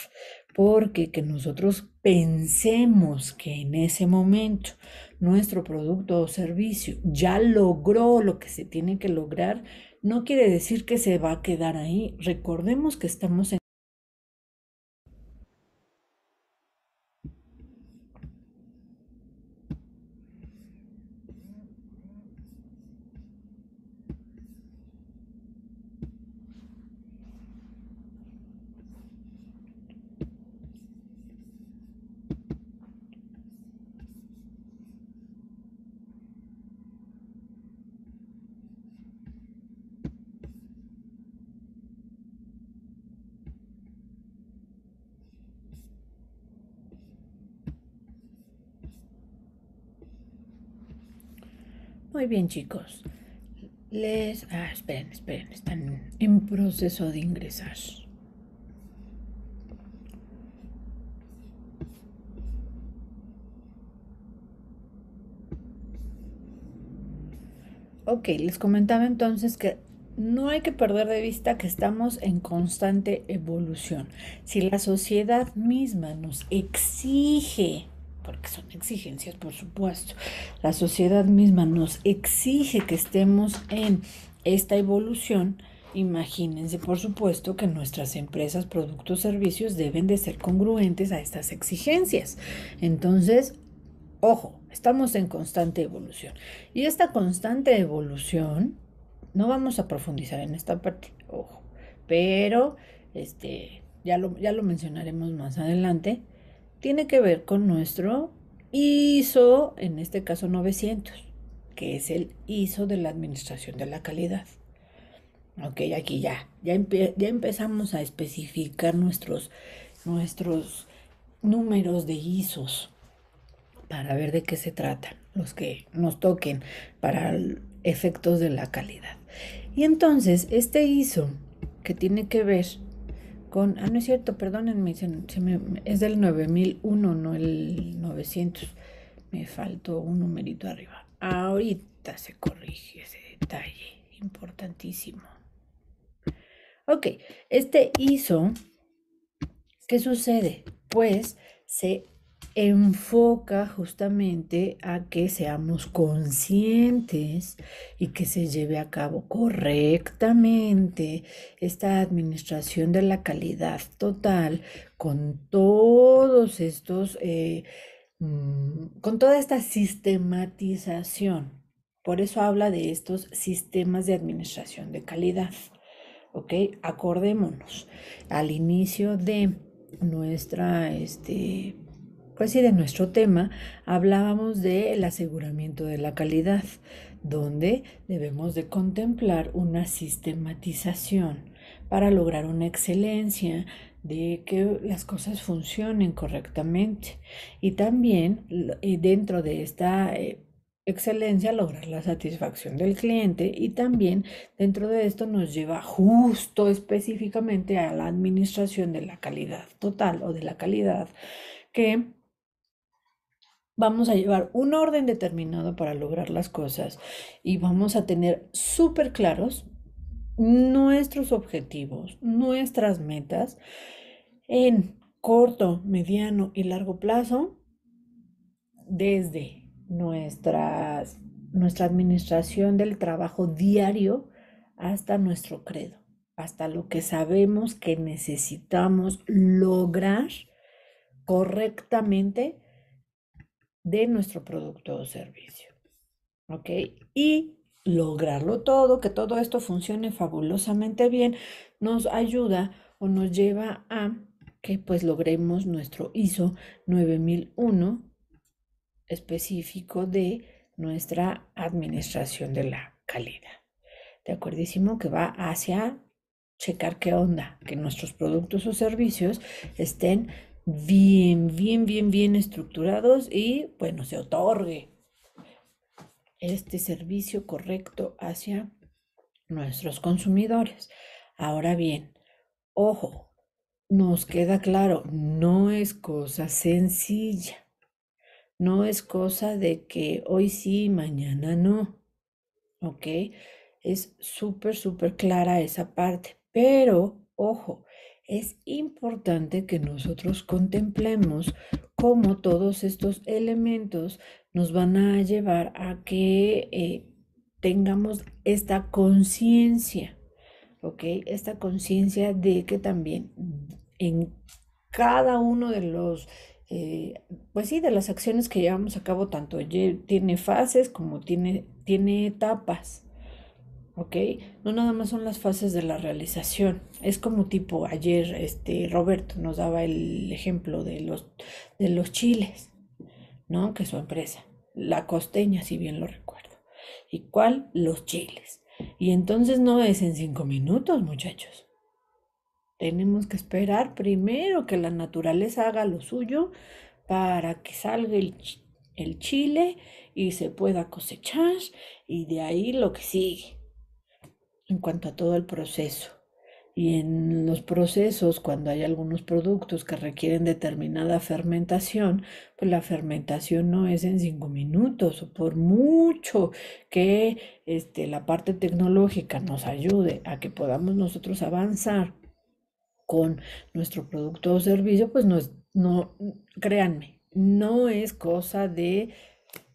porque que nosotros pensemos que en ese momento nuestro producto o servicio ya logró lo que se tiene que lograr, no quiere decir que se va a quedar ahí. Recordemos que estamos en Muy bien, chicos. Les... Ah, esperen, esperen. Están en proceso de ingresar. Ok, les comentaba entonces que no hay que perder de vista que estamos en constante evolución. Si la sociedad misma nos exige porque son exigencias, por supuesto. La sociedad misma nos exige que estemos en esta evolución. Imagínense, por supuesto, que nuestras empresas, productos, servicios deben de ser congruentes a estas exigencias. Entonces, ojo, estamos en constante evolución. Y esta constante evolución, no vamos a profundizar en esta parte, ojo, pero este, ya, lo, ya lo mencionaremos más adelante tiene que ver con nuestro ISO, en este caso 900, que es el ISO de la Administración de la Calidad. Ok, aquí ya, ya, ya empezamos a especificar nuestros, nuestros números de ISOs para ver de qué se tratan, los que nos toquen para efectos de la calidad. Y entonces, este ISO que tiene que ver ah, no es cierto, perdónenme, es del 9001, no el 900. Me faltó un numerito arriba. Ahorita se corrige ese detalle, importantísimo. Ok, este ISO, ¿qué sucede? Pues se enfoca justamente a que seamos conscientes y que se lleve a cabo correctamente esta administración de la calidad total con todos estos, eh, mm, con toda esta sistematización. Por eso habla de estos sistemas de administración de calidad. ¿Ok? Acordémonos al inicio de nuestra este, pues sí, de nuestro tema hablábamos del aseguramiento de la calidad, donde debemos de contemplar una sistematización para lograr una excelencia de que las cosas funcionen correctamente y también dentro de esta eh, excelencia lograr la satisfacción del cliente y también dentro de esto nos lleva justo específicamente a la administración de la calidad total o de la calidad que vamos a llevar un orden determinado para lograr las cosas y vamos a tener súper claros nuestros objetivos, nuestras metas en corto, mediano y largo plazo desde nuestra administración del trabajo diario hasta nuestro credo, hasta lo que sabemos que necesitamos lograr correctamente de nuestro producto o servicio. ¿Ok? Y lograrlo todo, que todo esto funcione fabulosamente bien, nos ayuda o nos lleva a que pues logremos nuestro ISO 9001 específico de nuestra administración de la calidad. De acuerdísimo que va hacia checar qué onda, que nuestros productos o servicios estén bien, bien, bien, bien estructurados y, bueno, se otorgue este servicio correcto hacia nuestros consumidores. Ahora bien, ojo, nos queda claro, no es cosa sencilla, no es cosa de que hoy sí, mañana no, ¿ok? Es súper, súper clara esa parte, pero, ojo, es importante que nosotros contemplemos cómo todos estos elementos nos van a llevar a que eh, tengamos esta conciencia, ¿ok? Esta conciencia de que también en cada uno de los, eh, pues sí, de las acciones que llevamos a cabo, tanto tiene fases como tiene, tiene etapas, no nada más son las fases de la realización. Es como tipo ayer, este Roberto nos daba el ejemplo de los, de los chiles, ¿no? Que su empresa, la costeña, si bien lo recuerdo. ¿Y cuál? Los chiles. Y entonces no es en cinco minutos, muchachos. Tenemos que esperar primero que la naturaleza haga lo suyo para que salga el, el chile y se pueda cosechar y de ahí lo que sigue en cuanto a todo el proceso. Y en los procesos, cuando hay algunos productos que requieren determinada fermentación, pues la fermentación no es en cinco minutos, o por mucho que este, la parte tecnológica nos ayude a que podamos nosotros avanzar con nuestro producto o servicio, pues no, es, no créanme, no es cosa de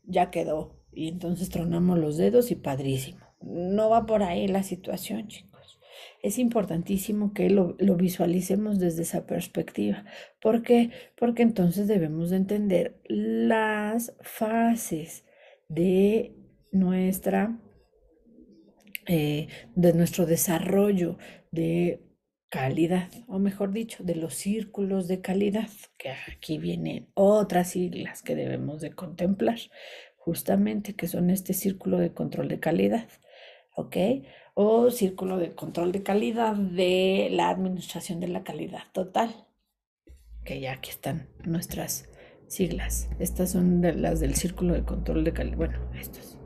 ya quedó y entonces tronamos los dedos y padrísimo no va por ahí la situación, chicos. Es importantísimo que lo, visualicemos desde esa perspectiva. ¿Por qué? Porque entonces debemos de entender las fases de nuestra, eh, de nuestro desarrollo de calidad, o mejor dicho, de los círculos de calidad, que aquí vienen otras siglas que debemos de contemplar, justamente que son este círculo de control de calidad. ¿ok? O círculo de control de calidad de la administración de la calidad total, que ya aquí están nuestras siglas. Estas son las del círculo de control de calidad, bueno, estas,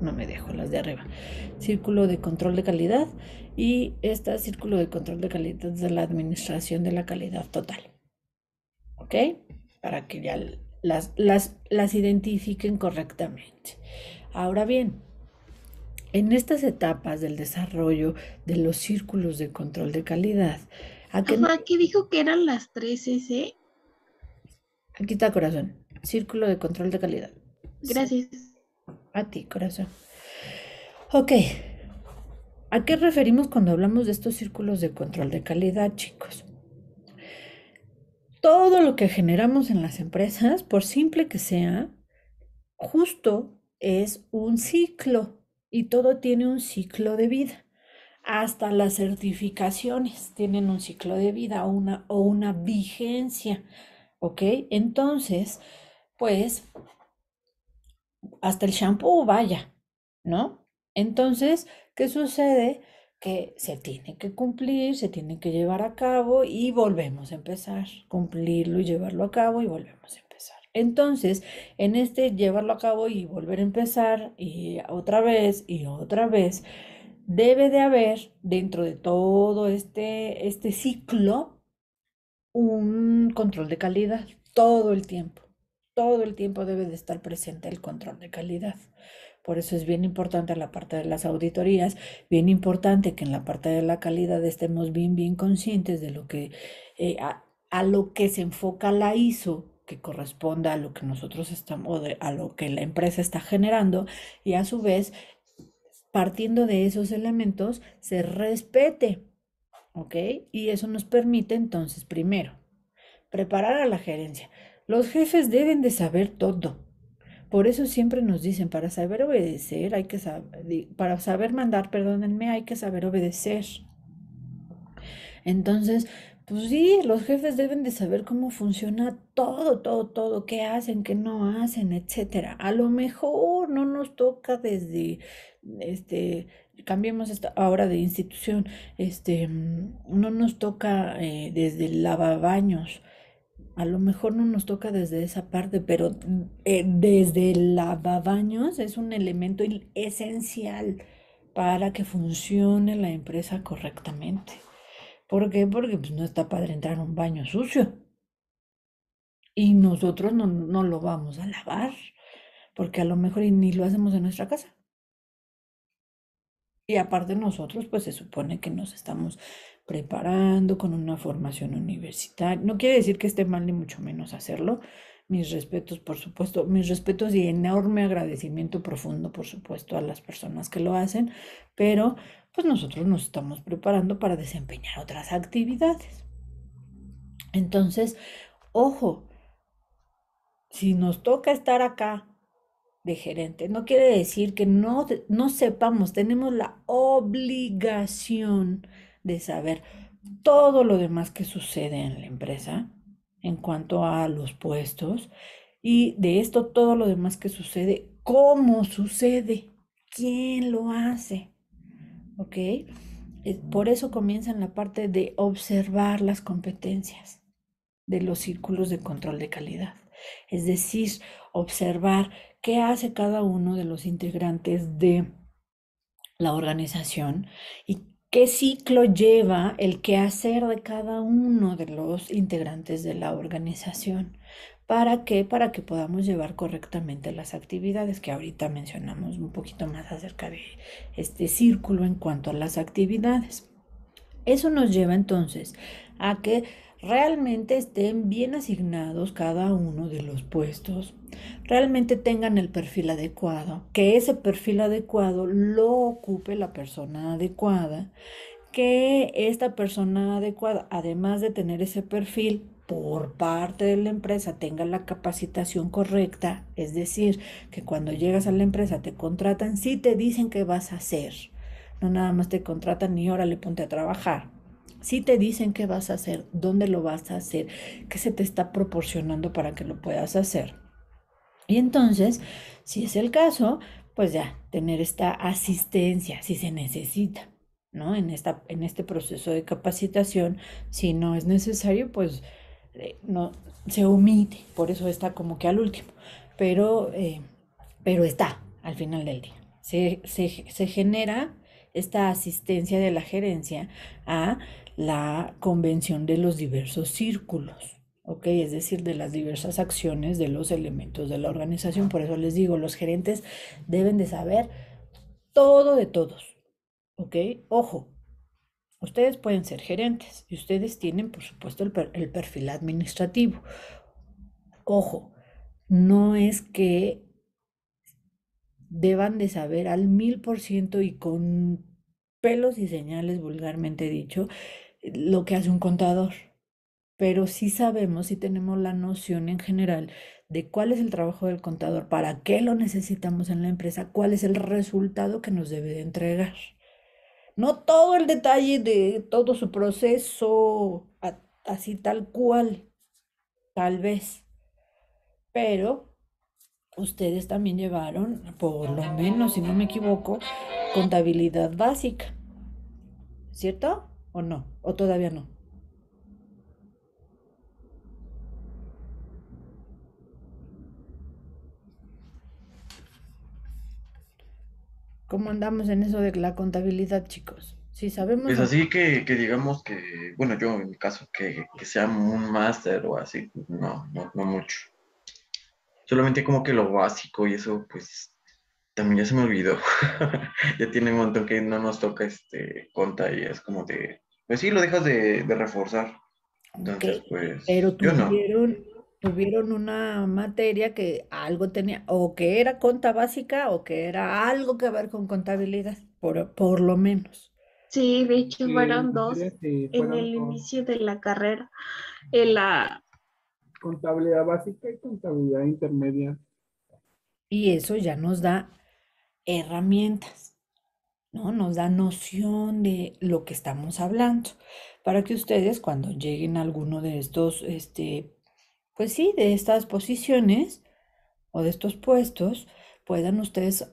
no me dejo las de arriba. Círculo de control de calidad y esta círculo de control de calidad de la administración de la calidad total, ¿ok? Para que ya las, las identifiquen correctamente. Ahora bien, en estas etapas del desarrollo de los círculos de control de calidad. ¿A qué dijo que eran las tres S? Aquí está, corazón. Círculo de control de calidad. Gracias. A ti, corazón. Ok. ¿A qué referimos cuando hablamos de estos círculos de control de calidad, chicos? Todo lo que generamos en las empresas, por simple que sea, justo es un ciclo y todo tiene un ciclo de vida. Hasta las certificaciones tienen un ciclo de vida una, o una vigencia. ¿Ok? Entonces, pues, hasta el shampoo vaya, ¿no? Entonces, ¿qué sucede? que se tiene que cumplir, se tiene que llevar a cabo y volvemos a empezar, cumplirlo y llevarlo a cabo y volvemos a empezar. Entonces, en este llevarlo a cabo y volver a empezar y otra vez y otra vez, debe de haber dentro de todo este, este, ciclo un control de calidad todo el tiempo. Todo el tiempo debe de estar presente el control de calidad. Por eso es bien importante la parte de las auditorías, bien importante que en la parte de la calidad estemos bien, bien conscientes de lo que eh, a lo que se enfoca la ISO que corresponda a lo que nosotros estamos, o a lo que la empresa está generando y a su vez, partiendo de esos elementos, se respete, ¿ok? Y eso nos permite entonces, primero, preparar a la gerencia. Los jefes deben de saber todo. Por eso siempre nos dicen, para saber obedecer hay que para saber mandar, perdónenme, hay que saber obedecer. Entonces, pues sí, los jefes deben de saber cómo funciona todo, todo, todo, qué hacen, qué no hacen, etcétera. A lo mejor no nos toca desde, este, cambiemos esta ahora de institución, este, no nos toca eh, desde el lavabaños, a lo mejor no nos toca desde esa parte, pero eh, desde el lavabaños es un elemento esencial para que funcione la empresa correctamente. ¿Por qué? Porque pues, no está padre entrar a un baño sucio. Y nosotros no, no lo vamos a lavar, porque a lo mejor ni lo hacemos en nuestra casa. Y aparte nosotros, pues se supone que nos estamos preparando con una formación universitaria. No quiere decir que esté mal ni mucho menos hacerlo. Mis respetos, por supuesto, mis respetos y enorme agradecimiento profundo, por supuesto, a las personas que lo hacen, pero pues nosotros nos estamos preparando para desempeñar otras actividades. Entonces, ojo, si nos toca estar acá de gerente, no quiere decir que no, no sepamos, tenemos la obligación de saber todo lo demás que sucede en la empresa en cuanto a los puestos y de esto todo lo demás que sucede, cómo sucede, quién lo hace, ¿ok? Eh, por eso comienza en la parte de observar las competencias de los círculos de control de calidad. Es decir, observar qué hace cada uno de los integrantes de la organización y qué ciclo lleva el quehacer de cada uno de los integrantes de la organización. ¿Para qué? Para que podamos llevar correctamente las actividades que ahorita mencionamos un poquito más acerca de este círculo en cuanto a las actividades. Eso nos lleva entonces a que realmente estén bien asignados cada uno de los puestos, realmente tengan el perfil adecuado, que ese perfil adecuado lo ocupe la persona adecuada, que esta persona adecuada, además de tener ese perfil, por parte de la empresa tenga la capacitación correcta, es decir, que cuando llegas a la empresa te contratan, sí te dicen qué vas a hacer, no nada más te contratan ni ahora le ponte a trabajar. si te dicen qué vas a hacer, dónde lo vas a hacer, qué se te está proporcionando para que lo puedas hacer. Y entonces, si es el caso, pues ya, tener esta asistencia si se necesita. ¿no? En, esta, en este proceso de capacitación, si no es necesario, pues no, se omite, por eso está como que al último, pero, eh, pero está al final del día. Se, se genera esta asistencia de la gerencia a la convención de los diversos círculos. ¿ok? Es decir, de las diversas acciones de los elementos de la organización. Por eso les digo, los gerentes deben de saber todo de todos, ¿ok? Ojo, Ustedes pueden ser gerentes y ustedes tienen, por supuesto, el, perfil administrativo. Ojo, no es que deban de saber al mil por ciento y con pelos y señales, vulgarmente dicho, lo que hace un contador. Pero sí sabemos, y tenemos la noción en general de cuál es el trabajo del contador, para qué lo necesitamos en la empresa, cuál es el resultado que nos debe de entregar. No todo el detalle de todo su proceso así tal cual, tal vez. Pero ustedes también llevaron, por lo menos, si no me equivoco, contabilidad básica. ¿Cierto? ¿O no? ¿O todavía no? cómo andamos en eso de la contabilidad, chicos. Si sabemos. Pues así que, digamos que, bueno, yo en mi caso, que, sea un máster o así, no, no, mucho. Solamente como que lo básico y eso, pues, también ya se me olvidó. ya tiene un montón que no nos toca este conta y es como de, pues sí, lo dejas de, reforzar. Entonces, pues. Pero tuvieron, tuvieron una materia que algo tenía, o que era conta básica, o que era algo que ver con contabilidad, por, lo menos. Sí, de hecho fueron dos en el inicio de la carrera, en la... Contabilidad básica y contabilidad intermedia. Y eso ya nos da herramientas, ¿no? Nos da noción de lo que estamos hablando, para que ustedes cuando lleguen a alguno de estos este, pues sí, de estas posiciones o de estos puestos puedan ustedes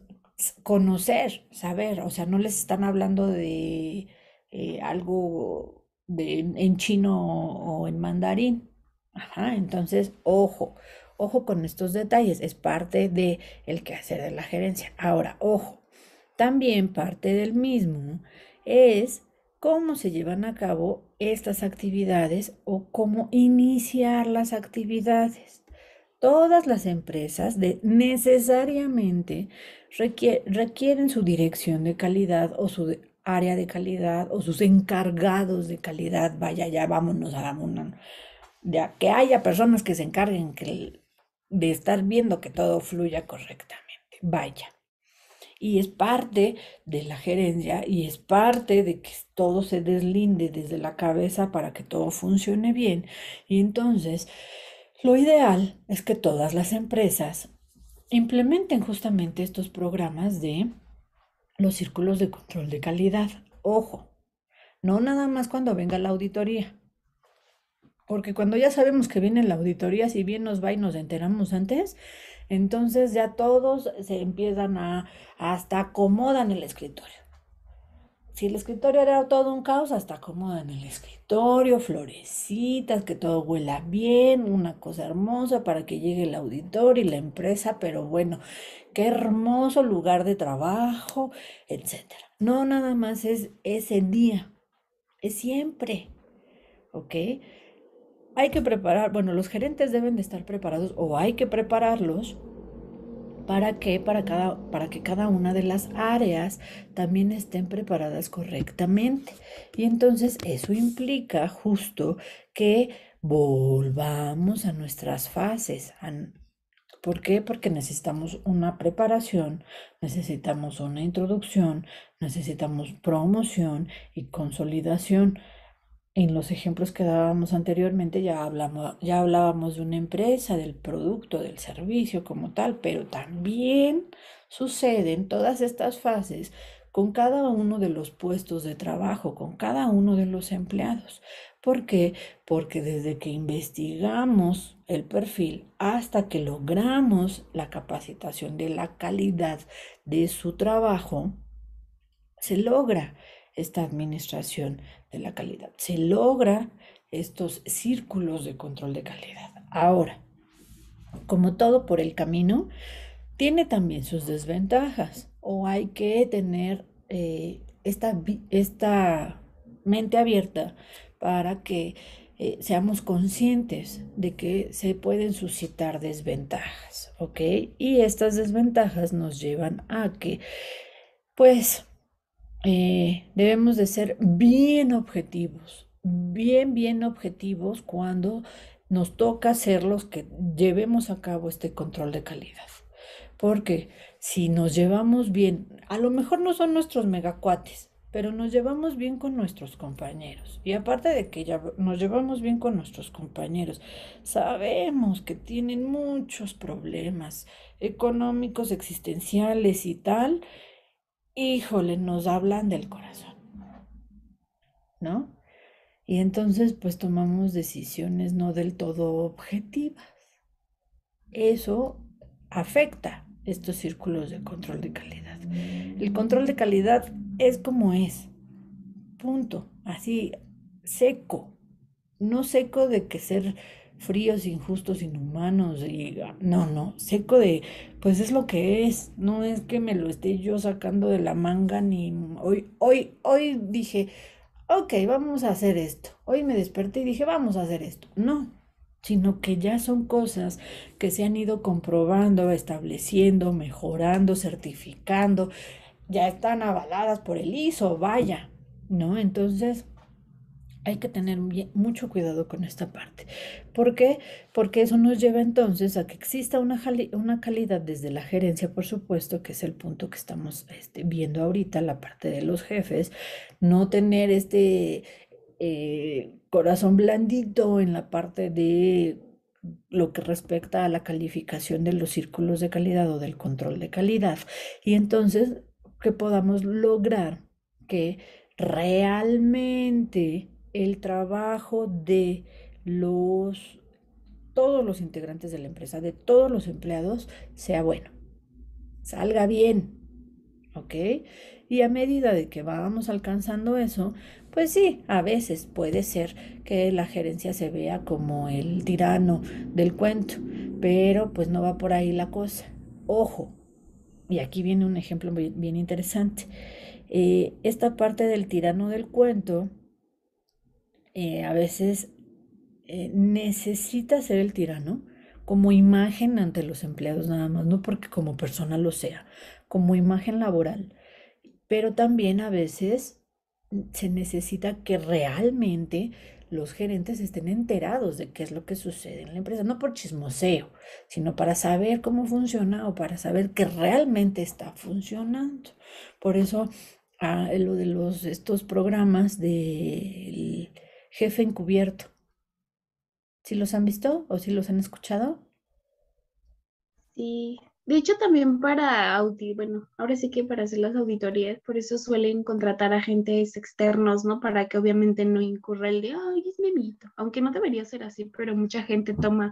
conocer, saber, o sea, no les están hablando de eh, algo en chino o en mandarín. Ajá, entonces, ojo, ojo con estos detalles, es parte de el quehacer de la gerencia. Ahora, ojo, también parte del mismo es cómo se llevan a cabo estas actividades o cómo iniciar las actividades. Todas las empresas de, necesariamente requieren su dirección de calidad o su área de calidad o sus encargados de calidad. Vaya, ya vámonos a la una. que haya personas que se encarguen de estar viendo que todo fluya correctamente. Vaya y es parte de la gerencia y es parte de que todo se deslinde desde la cabeza para que todo funcione bien. Y entonces, lo ideal es que todas las empresas implementen justamente estos programas de los círculos de control de calidad. Ojo, no nada más cuando venga la auditoría. Porque cuando ya sabemos que viene la auditoría, si bien nos va y nos enteramos antes, entonces ya todos se empiezan a, hasta acomodan el escritorio. Si el escritorio era todo un caos, hasta acomodan el escritorio, florecitas, que todo huela bien, una cosa hermosa para que llegue el auditor y la empresa, pero bueno, qué hermoso lugar de trabajo, etc. No nada más es ese día, es siempre, ¿ok? hay que preparar, bueno, los gerentes deben de estar preparados o hay que prepararlos para que para cada para que cada una de las áreas también estén preparadas correctamente. Y entonces eso implica justo que volvamos a nuestras fases. ¿Por qué? Porque necesitamos una preparación, necesitamos una introducción, necesitamos promoción y consolidación. En los ejemplos que dábamos anteriormente ya, ya hablábamos de una empresa, del producto, del servicio como tal, pero también suceden todas estas fases con cada uno de los puestos de trabajo, con cada uno de los empleados. ¿Por qué? Porque desde que investigamos el perfil hasta que logramos la capacitación de la calidad de su trabajo, se logra esta administración de la calidad. Se logra estos círculos de control de calidad. Ahora, como todo por el camino, tiene también sus desventajas o hay que tener eh, esta, esta, mente abierta para que eh, seamos conscientes de que se pueden suscitar desventajas, ¿ok? Y estas desventajas nos llevan a que, pues, eh, debemos de ser bien objetivos, bien, bien objetivos cuando nos toca ser los que llevemos a cabo este control de calidad. Porque si nos llevamos bien, a lo mejor no son nuestros megacuates, pero nos llevamos bien con nuestros compañeros. Y aparte de que ya nos llevamos bien con nuestros compañeros, sabemos que tienen muchos problemas económicos, existenciales y tal, híjole, nos hablan del corazón, ¿no? Y entonces pues tomamos decisiones no del todo objetivas. Eso afecta estos círculos de control de calidad. El control de calidad es como es, punto, así seco, no seco de que ser fríos, injustos, inhumanos y no, no, seco de, pues es lo que es, no es que me lo esté yo sacando de la manga ni hoy, hoy, hoy dije, ok, vamos a hacer esto, hoy me desperté y dije, vamos a hacer esto, no, sino que ya son cosas que se han ido comprobando, estableciendo, mejorando, certificando, ya están avaladas por el ISO, vaya, ¿no? Entonces hay que tener mucho cuidado con esta parte. ¿Por qué? Porque eso nos lleva entonces a que exista una, una calidad desde la gerencia, por supuesto, que es el punto que estamos este, viendo ahorita, la parte de los jefes, no tener este eh, corazón blandito en la parte de lo que respecta a la calificación de los círculos de calidad o del control de calidad. Y entonces que podamos lograr que realmente el trabajo de los todos los integrantes de la empresa, de todos los empleados, sea bueno, salga bien, ¿ok? Y a medida de que vamos alcanzando eso, pues sí, a veces puede ser que la gerencia se vea como el tirano del cuento, pero pues no va por ahí la cosa. Ojo, y aquí viene un ejemplo bien interesante. Eh, esta parte del tirano del cuento eh, a veces eh, necesita ser el tirano como imagen ante los empleados nada más, no porque como persona lo sea, como imagen laboral, pero también a veces mm, se necesita que realmente los gerentes estén enterados de qué es lo que sucede en la empresa, no por chismoseo, sino para saber cómo funciona o para saber que realmente está funcionando. Por eso, ah, lo de los, estos programas de jefe encubierto. ¿Si los han visto o si los han escuchado? Sí. De hecho, también para Audi, bueno, ahora sí que para hacer las auditorías, por eso suelen contratar a agentes externos, ¿no? Para que obviamente no incurra el de, ay, es mi amiguito, aunque no debería ser así, pero mucha gente toma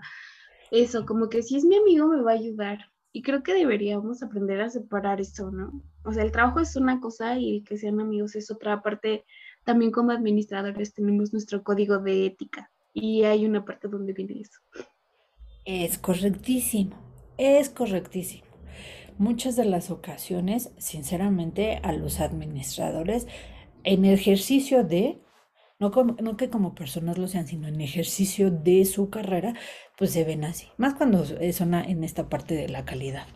eso, como que si es mi amigo me va a ayudar. Y creo que deberíamos aprender a separar eso, ¿no? O sea, el trabajo es una cosa y que sean amigos es otra parte también como administradores tenemos nuestro código de ética y hay una parte donde viene eso. Es correctísimo, es correctísimo. Muchas de las ocasiones, sinceramente, a los administradores, en ejercicio de, no, que como personas lo sean, sino en ejercicio de su carrera, pues se ven así. Más cuando son en esta parte de la calidad,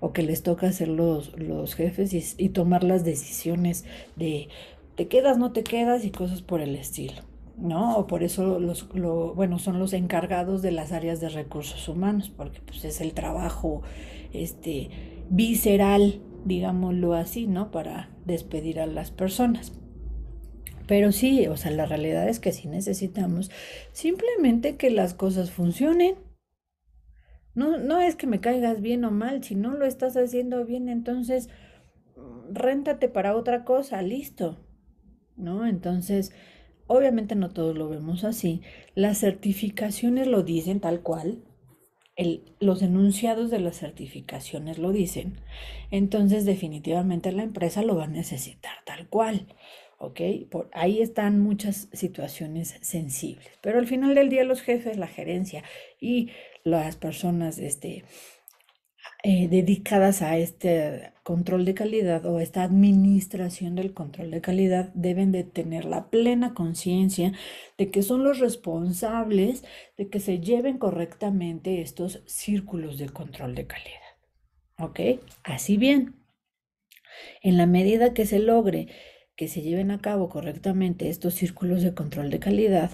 o que les toca ser los, los jefes y tomar las decisiones de te quedas, no te quedas y cosas por el estilo, ¿no? O por eso los, bueno, son los encargados de las áreas de recursos humanos, porque pues es el trabajo, este, visceral, digámoslo así, ¿no? Para despedir a las personas. Pero sí, o sea, la realidad es que sí necesitamos simplemente que las cosas funcionen. No, no es que me caigas bien o mal, si no lo estás haciendo bien, entonces mm, réntate para otra cosa, listo. ¿no? Entonces, obviamente no todos lo vemos así. Las certificaciones lo dicen tal cual. los enunciados de las certificaciones lo dicen. Entonces, definitivamente la empresa lo va a necesitar tal cual. ¿Ok? Por, ahí están muchas situaciones sensibles. Pero al final del día, los jefes, la gerencia y las personas, este, eh, dedicadas a este control de calidad o esta administración del control de calidad deben de tener la plena conciencia de que son los responsables de que se lleven correctamente estos círculos de control de calidad. ¿Ok? Así bien, en la medida que se logre que se lleven a cabo correctamente estos círculos de control de calidad,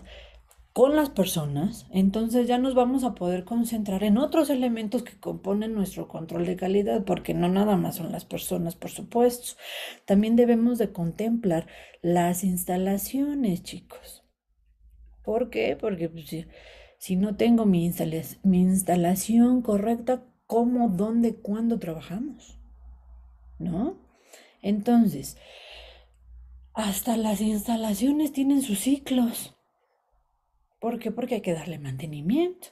con las personas, entonces ya nos vamos a poder concentrar en otros elementos que componen nuestro control de calidad, porque no nada más son las personas, por supuesto. También debemos de contemplar las instalaciones, chicos. ¿Por qué? Porque pues, si, no tengo mi instalación correcta, ¿cómo, dónde, cuándo trabajamos? ¿No? Entonces, hasta las instalaciones tienen sus ciclos. ¿Por qué? Porque hay que darle mantenimiento.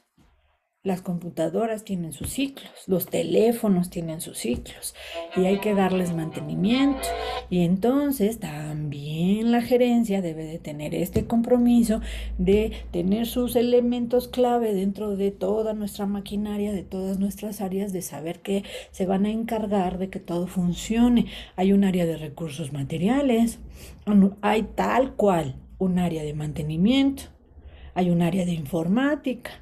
Las computadoras tienen sus ciclos, los teléfonos tienen sus ciclos y hay que darles mantenimiento. Y entonces también la gerencia debe de tener este compromiso de tener sus elementos clave dentro de toda nuestra maquinaria, de todas nuestras áreas, de saber que se van a encargar de que todo funcione. Hay un área de recursos materiales, hay tal cual un área de mantenimiento hay un área de informática.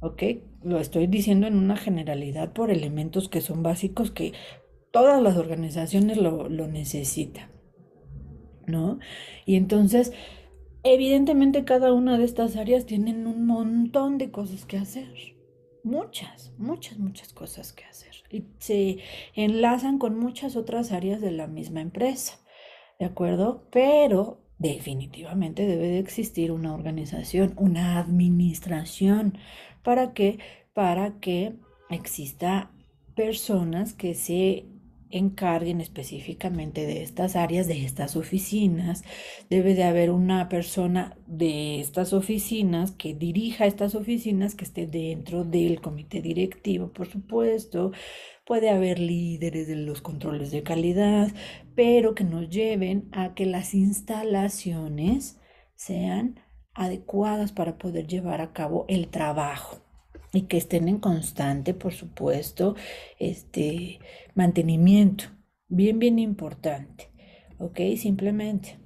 ¿Ok? Lo estoy diciendo en una generalidad por elementos que son básicos que todas las organizaciones lo, necesitan. ¿No? Y entonces, evidentemente cada una de estas áreas tienen un montón de cosas que hacer. Muchas, muchas, muchas cosas que hacer. Y se enlazan con muchas otras áreas de la misma empresa. ¿De acuerdo? Pero definitivamente debe de existir una organización, una administración. ¿Para que Para que exista personas que se encarguen específicamente de estas áreas, de estas oficinas. Debe de haber una persona de estas oficinas que dirija estas oficinas, que esté dentro del comité directivo, por supuesto. Puede haber líderes de los controles de calidad, pero que nos lleven a que las instalaciones sean adecuadas para poder llevar a cabo el trabajo y que estén en constante, por supuesto, este, mantenimiento, bien, bien importante, ¿ok? Simplemente.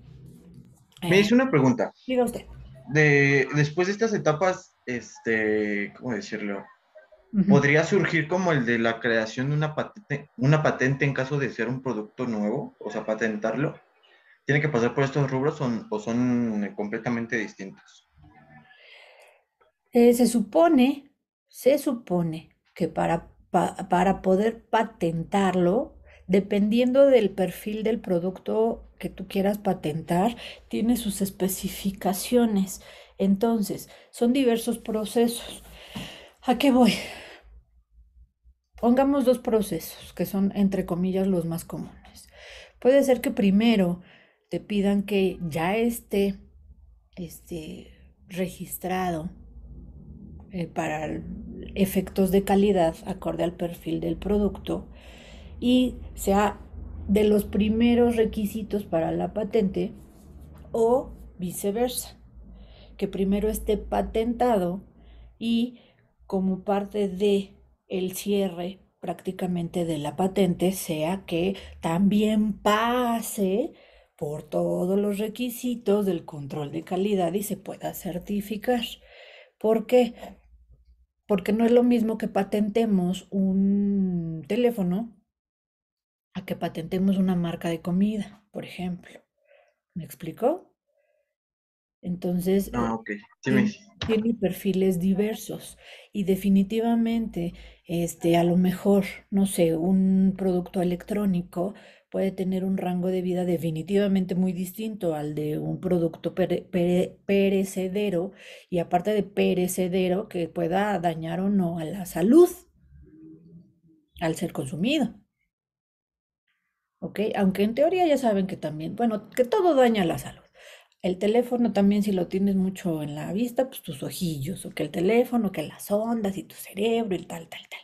Me hice eh, una pregunta. Diga usted. De, después de estas etapas, este, ¿cómo decirlo? ¿Podría surgir como el de la creación de una patente, una patente en caso de ser un producto nuevo? O sea, patentarlo. ¿Tiene que pasar por estos rubros o son eh, completamente distintos? Eh, se supone, se supone que para para poder patentarlo, dependiendo del perfil del producto que tú quieras patentar, tiene sus especificaciones. Entonces, son diversos procesos. ¿A qué voy? Pongamos dos procesos que son, entre comillas, los más comunes. Puede ser que primero te pidan que ya esté, este registrado eh, para el efectos de calidad acorde al perfil del producto y sea de los primeros requisitos para la patente o viceversa, que primero esté patentado y como parte de el cierre prácticamente de la patente sea que también pase por todos los requisitos del control de calidad y se pueda certificar. porque porque no es lo mismo que patentemos un teléfono a que patentemos una marca de comida, por ejemplo. ¿Me explicó? Entonces, ah, tiene perfiles diversos y definitivamente, este, a lo mejor, no sé, un producto electrónico puede tener un rango de vida definitivamente muy distinto al de un producto perecedero y aparte de perecedero que pueda dañar o no a la salud al ser consumido. ¿Ok? Aunque en teoría ya saben que también, bueno, que todo daña la salud. El teléfono también, si lo tienes mucho en la vista, pues tus ojillos, o que el teléfono, que las ondas y tu cerebro y tal, tal, tal.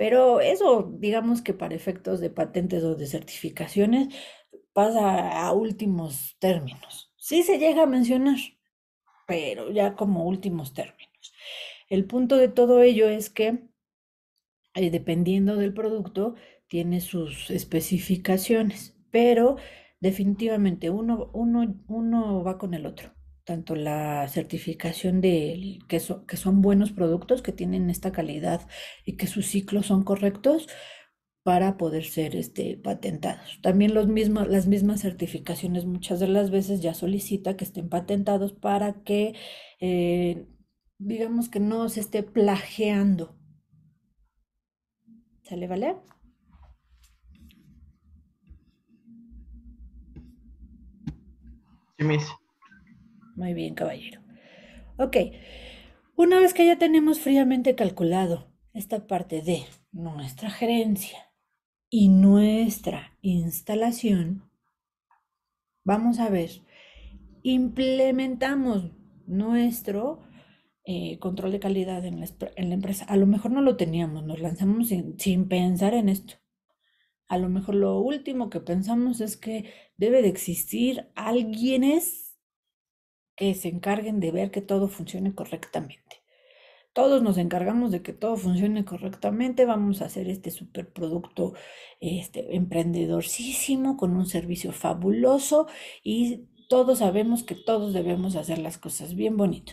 Pero eso, digamos que para efectos de patentes o de certificaciones, pasa a últimos términos. Sí se llega a mencionar, pero ya como últimos términos. El punto de todo ello es que, eh, dependiendo del producto, tiene sus especificaciones, pero definitivamente uno, uno, uno va con el otro tanto la certificación de que, que son buenos productos, que tienen esta calidad y que sus ciclos son correctos para poder ser este, patentados. También los mismos, las mismas certificaciones muchas de las veces ya solicita que estén patentados para que, eh, digamos que no se esté plagiando. ¿Sale, vale? Sí, muy bien, caballero. Ok, una vez que ya tenemos fríamente calculado esta parte de nuestra gerencia y nuestra instalación, vamos a ver, implementamos nuestro eh, control de calidad en la, empresa. A lo mejor no lo teníamos, nos lanzamos sin, sin pensar en esto. A lo mejor lo último que pensamos es que debe de existir alguien es se encarguen de ver que todo funcione correctamente. Todos nos encargamos de que todo funcione correctamente, vamos a hacer este superproducto este, emprendedorcísimo con un servicio fabuloso y todos sabemos que todos debemos hacer las cosas bien bonito.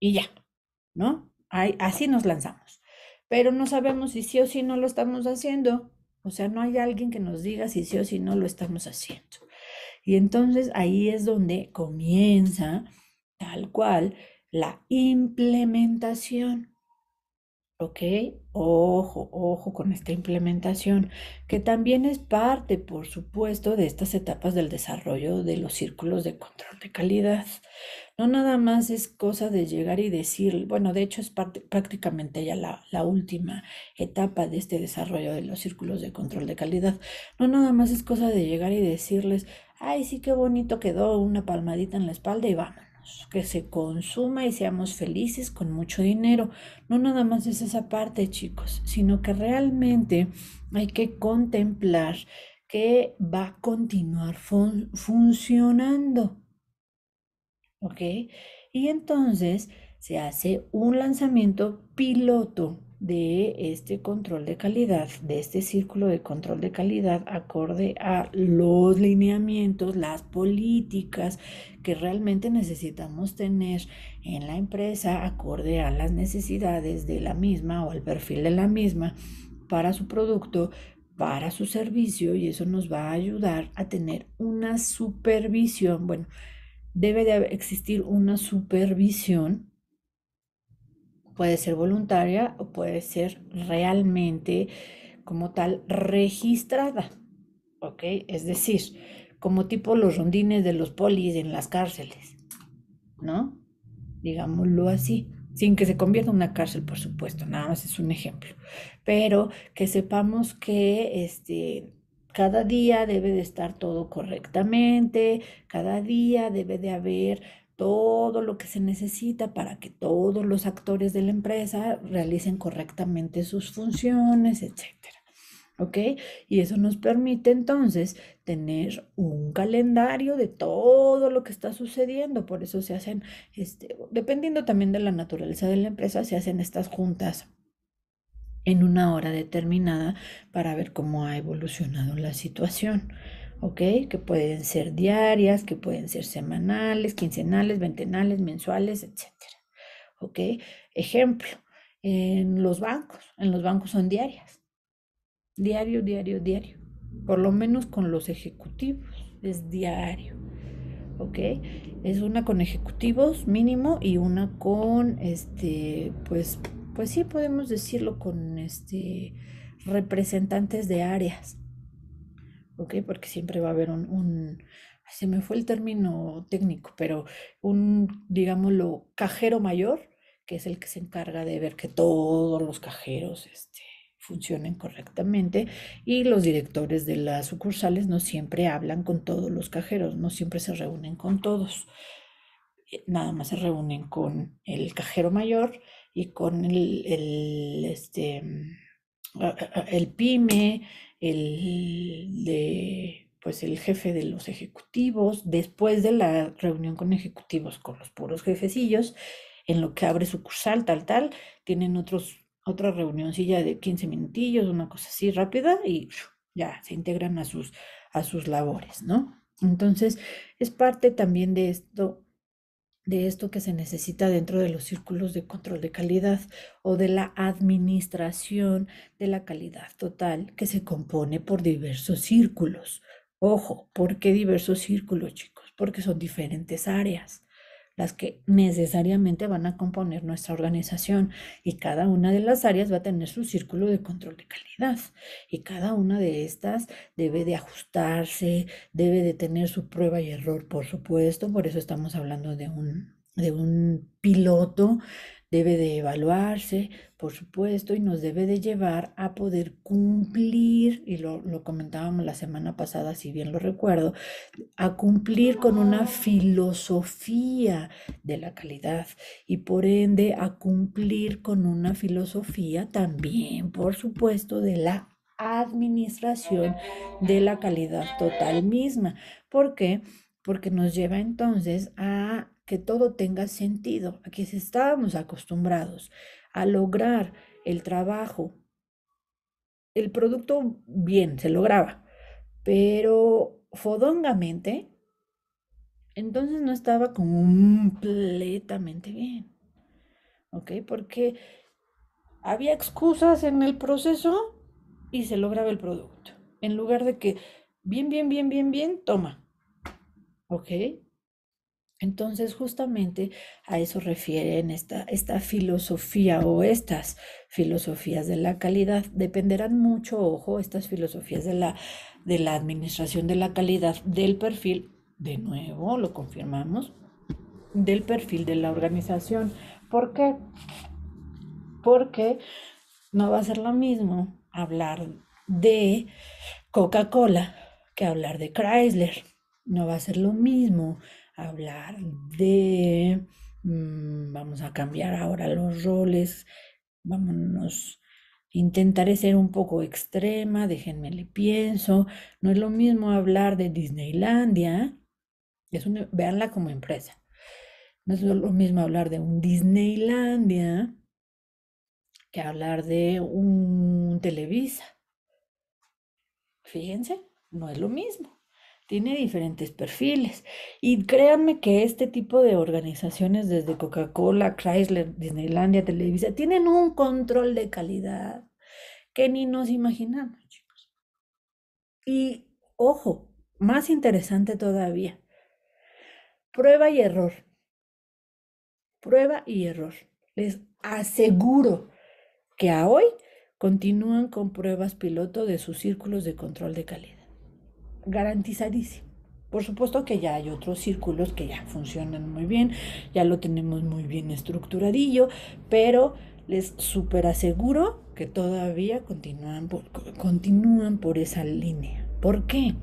Y ya, ¿no? así nos lanzamos. Pero no sabemos si sí o si no lo estamos haciendo. O sea, no hay alguien que nos diga si sí o si no lo estamos haciendo. Y entonces ahí es donde comienza tal cual la implementación. ¿Ok? Ojo, ojo con esta implementación, que también es parte, por supuesto, de estas etapas del desarrollo de los círculos de control de calidad. No nada más es cosa de llegar y decir, bueno, de hecho es parte, prácticamente ya la, la última etapa de este desarrollo de los círculos de control de calidad. No nada más es cosa de llegar y decirles, ay, sí, qué bonito quedó, una palmadita en la espalda y vámonos, que se consuma y seamos felices con mucho dinero. No nada más es esa parte, chicos, sino que realmente hay que contemplar que va a continuar funcionando. ¿Ok? Y entonces se hace un lanzamiento piloto de este control de calidad, de este círculo de control de calidad acorde a los lineamientos, las políticas que realmente necesitamos tener en la empresa acorde a las necesidades de la misma o al perfil de la misma para su producto, para su servicio y eso nos va a ayudar a tener una supervisión. Bueno, debe de existir una supervisión Puede ser voluntaria o puede ser realmente como tal registrada. ¿Ok? Es decir, como tipo los rondines de los polis en las cárceles. ¿No? Digámoslo así sin que se convierta en una cárcel, por supuesto, nada más es un ejemplo, pero que sepamos que este, cada día debe de estar todo correctamente, cada día debe de haber todo lo que se necesita para que todos los actores de la empresa realicen correctamente sus funciones, etcétera. ¿Ok? Y eso nos permite entonces tener un calendario de todo lo que está sucediendo. Por eso se hacen, este, dependiendo también de la naturaleza de la empresa, se hacen estas juntas en una hora determinada para ver cómo ha evolucionado la situación. ¿ok? Que pueden ser diarias, que pueden ser semanales, quincenales, ventenales, mensuales, etc. ¿ok? Ejemplo, en los bancos, en los bancos son diarias, diario, diario, diario, por lo menos con los ejecutivos, es diario, ¿ok? Es una con ejecutivos mínimo y una con, este, pues, pues sí podemos decirlo con, este, representantes de áreas, porque siempre va a haber un, se me fue el término técnico, pero un, digámoslo, cajero mayor, que es el que se encarga de ver que todos los cajeros este, funcionen correctamente y los directores de las sucursales no siempre hablan con todos los cajeros, no siempre se reúnen con todos. Eh, nada más se reúnen con el cajero mayor y con el, este, mm, el pyme, el, de, pues el jefe de los ejecutivos, después de la reunión con ejecutivos, con los puros jefecillos, en lo que abre sucursal, tal, tal, tienen otros, otra reunióncilla de 15 minutillos, una cosa así rápida, y ya se integran a sus, a sus labores, ¿no? Entonces, es parte también de esto de esto que se necesita dentro de los círculos de control de calidad o de la administración de la calidad total que se compone por diversos círculos. Ojo, ¿por qué diversos círculos, chicos? Porque son diferentes áreas las que necesariamente van a componer nuestra organización y cada una de las áreas va a tener su círculo de control de calidad y cada una de estas debe de ajustarse, debe de tener su prueba y error, por supuesto, por eso estamos hablando de un de un piloto debe de evaluarse, por supuesto, y nos debe de llevar a poder cumplir, y lo, lo comentábamos la semana pasada, si bien lo recuerdo, a cumplir con una filosofía de la calidad y por ende a cumplir con una filosofía también, por supuesto, de la administración de la calidad total misma. ¿Por qué? Porque nos lleva entonces a que todo tenga sentido, a que estábamos acostumbrados a lograr el trabajo. El producto bien, se lograba, pero fodongamente, entonces no estaba completamente bien. ¿Ok? Porque había excusas en el proceso y se lograba el producto. En lugar de que, bien, bien, bien, bien, bien, toma. ¿Ok? Entonces, justamente a eso refieren esta, esta, filosofía o estas filosofías de la calidad. Dependerán mucho, ojo, estas filosofías de la, de la administración de la calidad, del perfil, de nuevo, lo confirmamos, del perfil de la organización. ¿Por qué? Porque no va a ser lo mismo hablar de Coca-Cola que hablar de Chrysler. No va a ser lo mismo hablar de, mm, vamos a cambiar ahora los roles, vámonos, intentaré ser un poco extrema, déjenme le pienso, no es lo mismo hablar de Disneylandia, es verla como empresa. No es lo mismo hablar de un Disneylandia que hablar de un Televisa. Fíjense, no es lo mismo tiene diferentes perfiles. Y créanme que este tipo de organizaciones, desde Coca-Cola, Chrysler, Disneylandia, Televisa, tienen un control de calidad que ni nos imaginamos, chicos. Y ojo, más interesante todavía, prueba y error. Prueba y error. Les aseguro que a hoy continúan con pruebas piloto de sus círculos de control de calidad garantizadísimo. Por supuesto que ya hay otros círculos que ya funcionan muy bien, ya lo tenemos muy bien estructuradillo, pero les super aseguro que todavía continúan continúan por esa línea. ¿Por qué?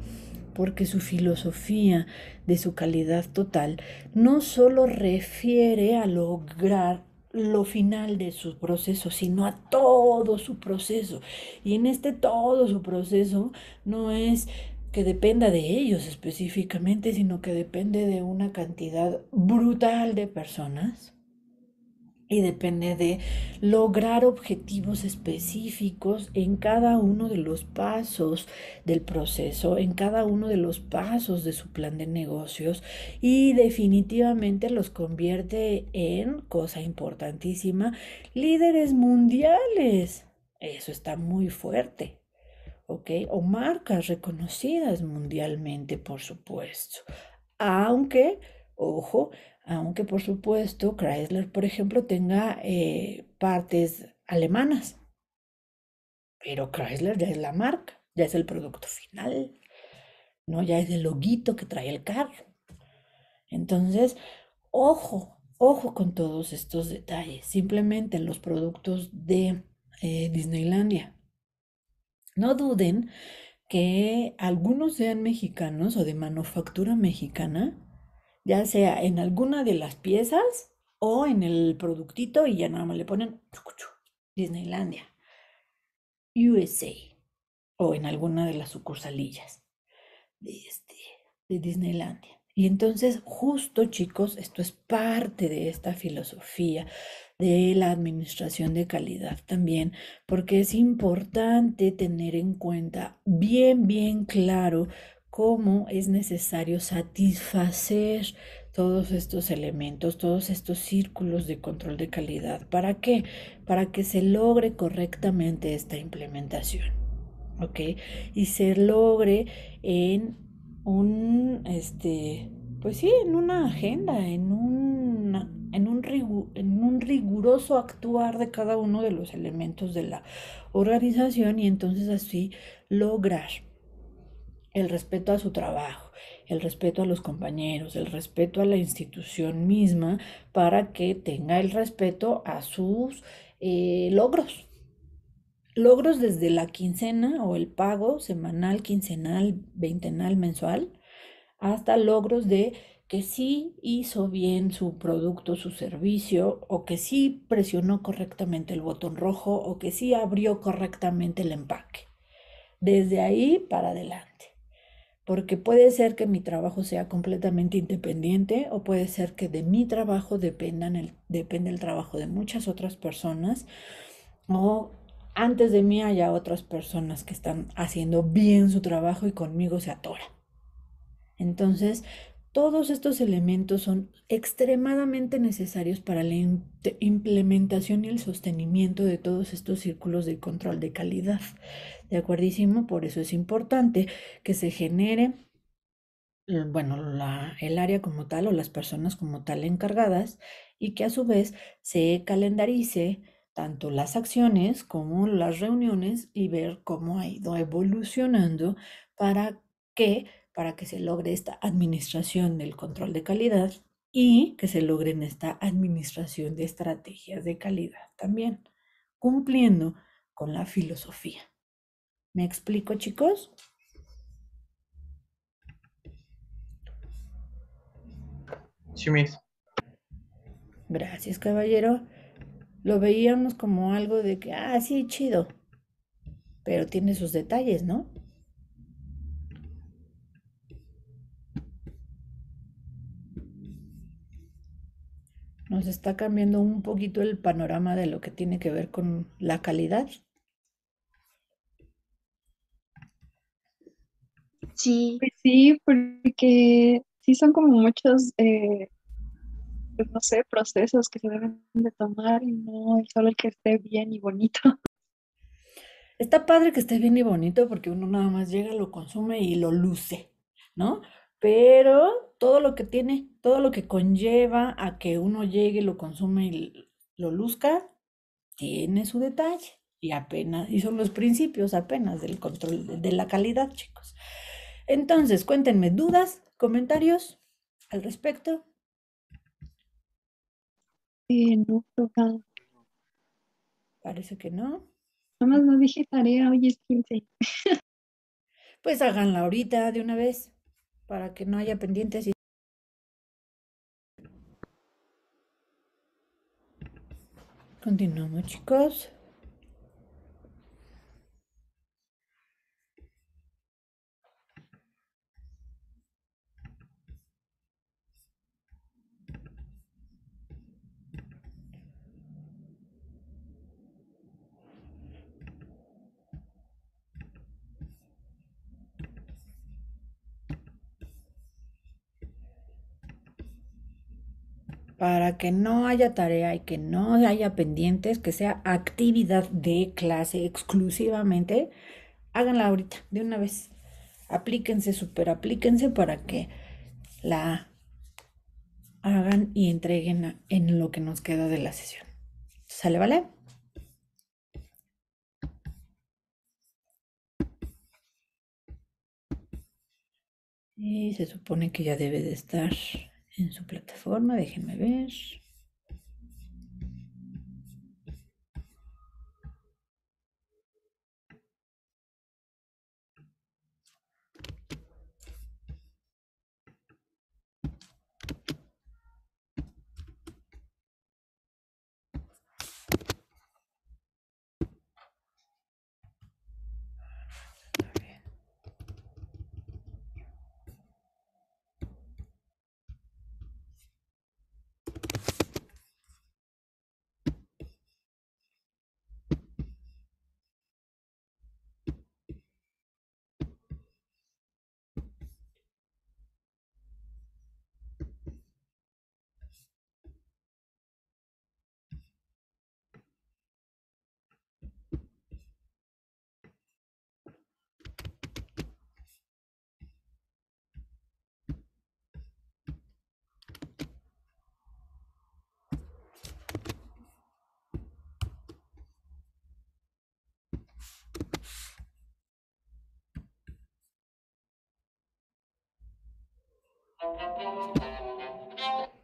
Porque su filosofía de su calidad total no solo refiere a lograr lo final de su proceso, sino a todo su proceso. Y en este todo su proceso no es que dependa de ellos específicamente, sino que depende de una cantidad brutal de personas y depende de lograr objetivos específicos en cada uno de los pasos del proceso, en cada uno de los pasos de su plan de negocios y definitivamente los convierte en, cosa importantísima, líderes mundiales. Eso está muy fuerte. Okay, O marcas reconocidas mundialmente, por supuesto. Aunque, ojo, aunque por supuesto Chrysler, por ejemplo, tenga eh, partes alemanas. Pero Chrysler ya es la marca, ya es el producto final, ¿no? Ya es el loguito que trae el carro. Entonces, ojo, ojo con todos estos detalles. Simplemente los productos de eh, Disneylandia, no duden que algunos sean mexicanos o de manufactura mexicana, ya sea en alguna de las piezas o en el productito y ya nada más le ponen Disneylandia, USA o en alguna de las sucursalillas de, este, de Disneylandia. Y entonces, justo chicos, esto es parte de esta filosofía de la administración de calidad también, porque es importante tener en cuenta bien, bien claro cómo es necesario satisfacer todos estos elementos, todos estos círculos de control de calidad. ¿Para qué? Para que se logre correctamente esta implementación. ¿Ok? Y se logre en un, este, pues sí, en una agenda, en un en, un riguroso actuar de cada uno de los elementos de la organización y entonces así lograr el respeto a su trabajo, el respeto a los compañeros, el respeto a la institución misma para que tenga el respeto a sus eh, logros. Logros desde la quincena o el pago semanal, quincenal, veintenal, mensual, hasta logros de que sí hizo bien su producto, su servicio, o que sí presionó correctamente el botón rojo, o que sí abrió correctamente el empaque. Desde ahí para adelante. Porque puede ser que mi trabajo sea completamente independiente o puede ser que de mi trabajo dependa el, depende el trabajo de muchas otras personas o antes de mí haya otras personas que están haciendo bien su trabajo y conmigo se atora. Entonces, todos estos elementos son extremadamente necesarios para la implementación y el sostenimiento de todos estos círculos de control de calidad. ¿De acuerdísimo? Por eso es importante que se genere, eh, bueno, el área como tal o las personas como tal encargadas y que a su vez se calendarice tanto las acciones como las reuniones y ver cómo ha ido evolucionando para que para que se logre esta administración del control de calidad y que se logren esta administración de estrategias de calidad también, cumpliendo con la filosofía. ¿Me explico, chicos? Sí, mis. Gracias, caballero. Lo veíamos como algo de que, ah, sí, chido. Pero tiene sus detalles, ¿no? nos está cambiando un poquito el panorama de lo que tiene que ver con la calidad. Sí, pues sí, porque sí son como muchos, eh, pues no sé, procesos que se deben de tomar y no solo el que esté bien y bonito. Está padre que esté bien y bonito porque uno nada más llega, lo consume y lo luce, ¿no? pero todo lo que tiene, todo lo que conlleva a que uno llegue, lo consume y lo luzca, tiene su detalle y apenas, y son los principios apenas del control de la calidad, chicos. Entonces, cuéntenme dudas, comentarios al respecto. Eh, no, no, Parece que no. Nada más no dije tarea, hoy es 15. pues háganla ahorita de una vez para que no haya pendientes y Continuamos chicos. para que no haya tarea y que no haya pendientes, que sea actividad de clase exclusivamente, háganla ahorita, de una vez. Aplíquense, super aplíquense para que la hagan y entreguen en lo que nos queda de la sesión. ¿Sale, vale? Y se supone que ya debe de estar en su plataforma, déjenme ver. Thank you.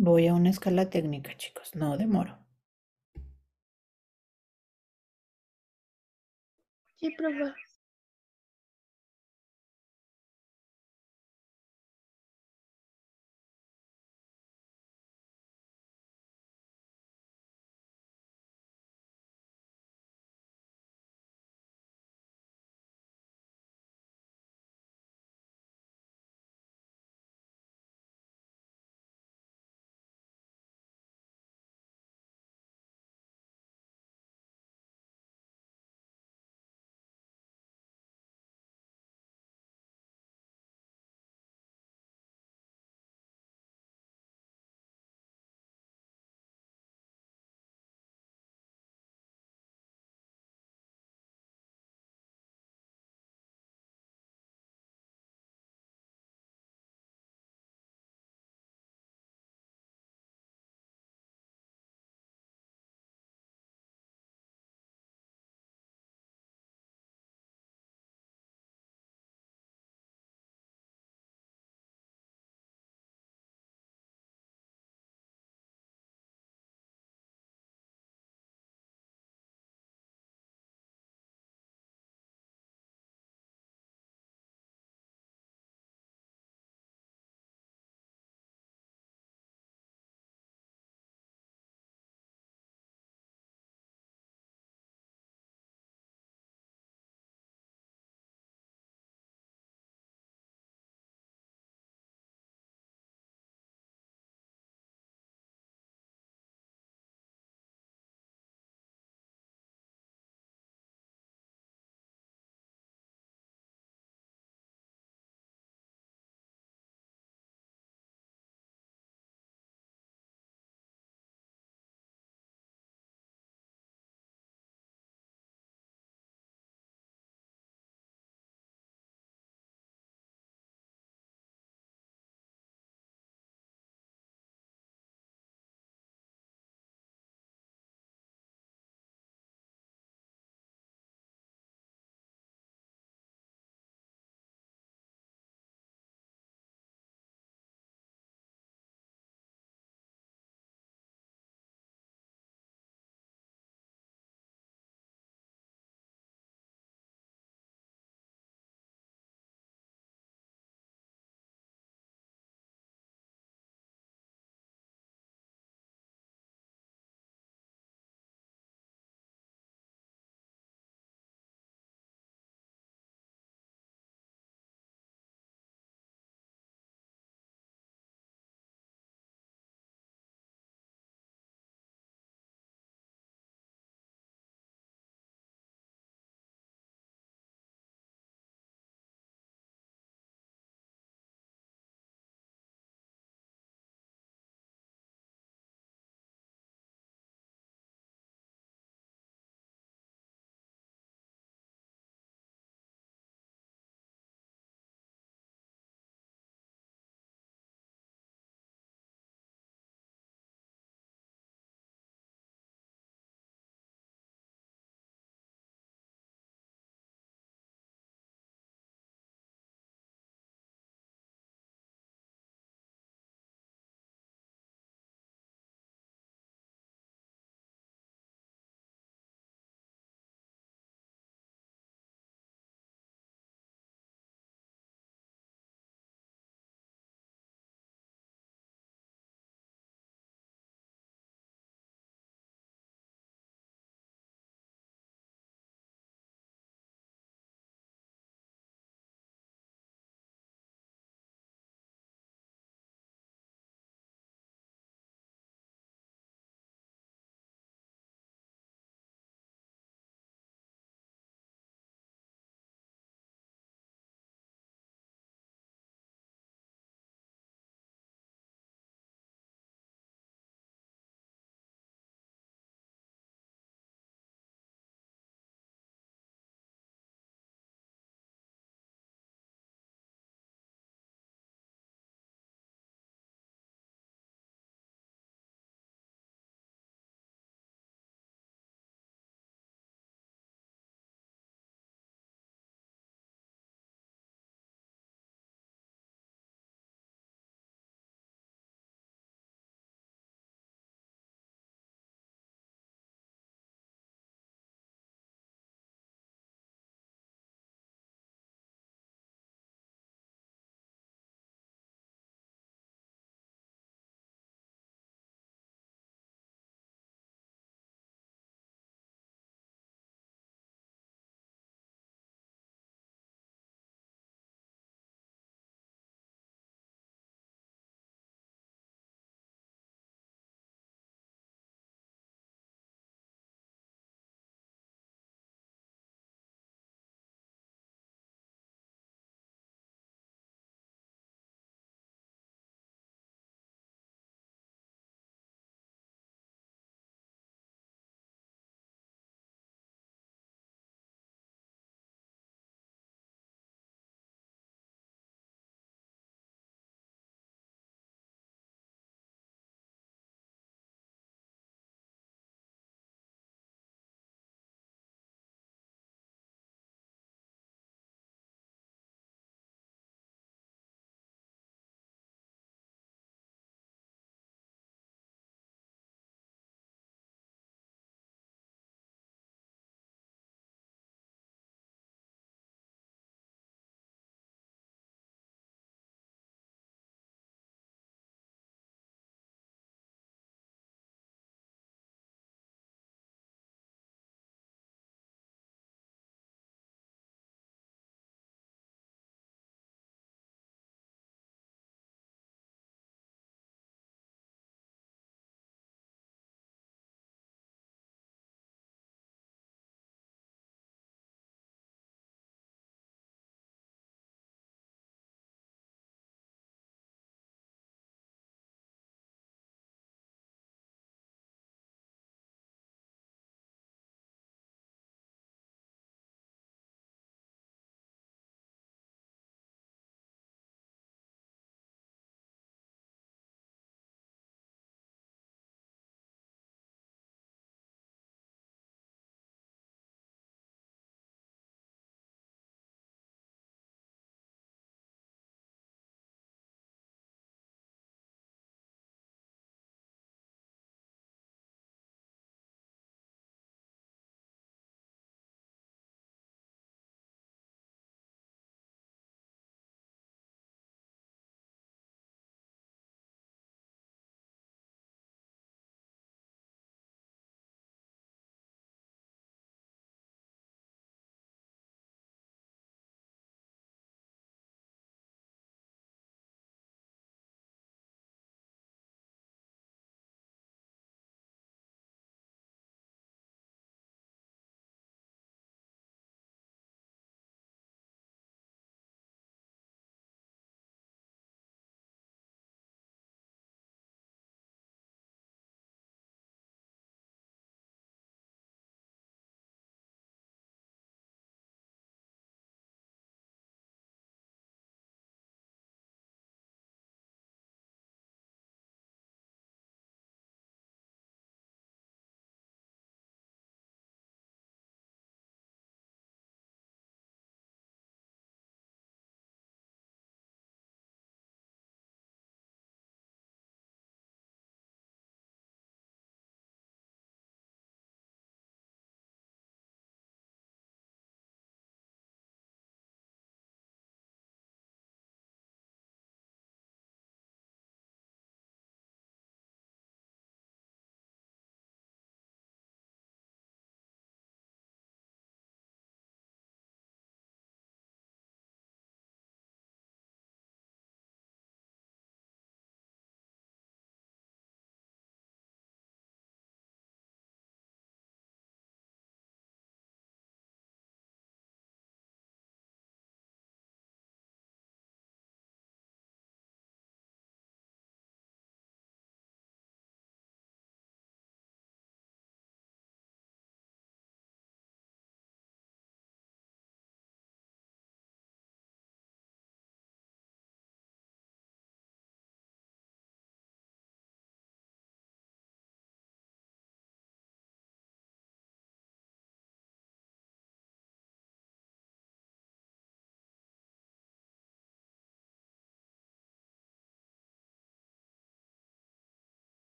Voy a una escala técnica, chicos, no demoro. Sí,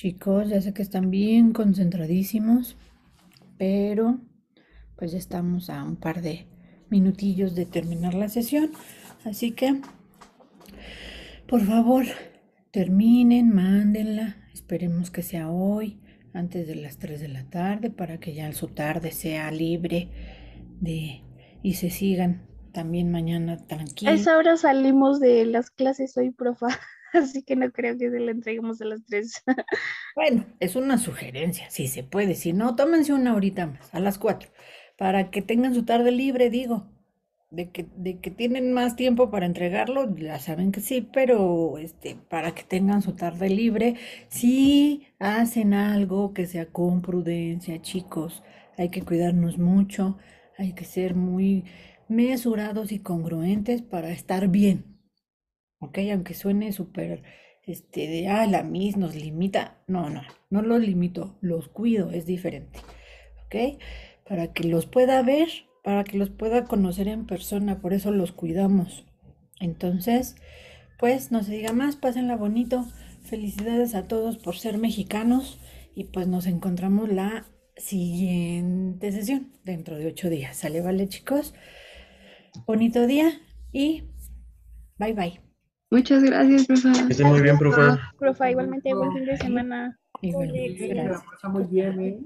Chicos, ya sé que están bien concentradísimos, pero pues ya estamos a un par de minutillos de terminar la sesión. Así que, por favor, terminen, mándenla. Esperemos que sea hoy, antes de las 3 de la tarde, para que ya su tarde sea libre de y se sigan también mañana tranquilos. A esa hora salimos de las clases hoy, profa. así que no creo que se la entreguemos a las tres. Bueno, es una sugerencia, si se puede. Si no, tómense una horita más, a las cuatro, para que tengan su tarde libre, digo. De que, de que tienen más tiempo para entregarlo, ya saben que sí, pero este, para que tengan su tarde libre, si hacen algo que sea con prudencia, chicos, hay que cuidarnos mucho, hay que ser muy mesurados y congruentes para estar bien, ¿ok? Aunque suene súper, este, de, ah, la MIS nos limita. No, no, no los limito, los cuido, es diferente, ¿ok? Para que los pueda ver, para que los pueda conocer en persona, por eso los cuidamos. Entonces, pues no se diga más, pásenla bonito. Felicidades a todos por ser mexicanos y pues nos encontramos la siguiente sesión dentro de ocho días. Sale, vale chicos. Bonito día y bye bye. Muchas gracias, profa. Que muy bien, profa. Profa, igualmente, buen fin de semana. Igualmente, gracias. Muy bien, ¿eh?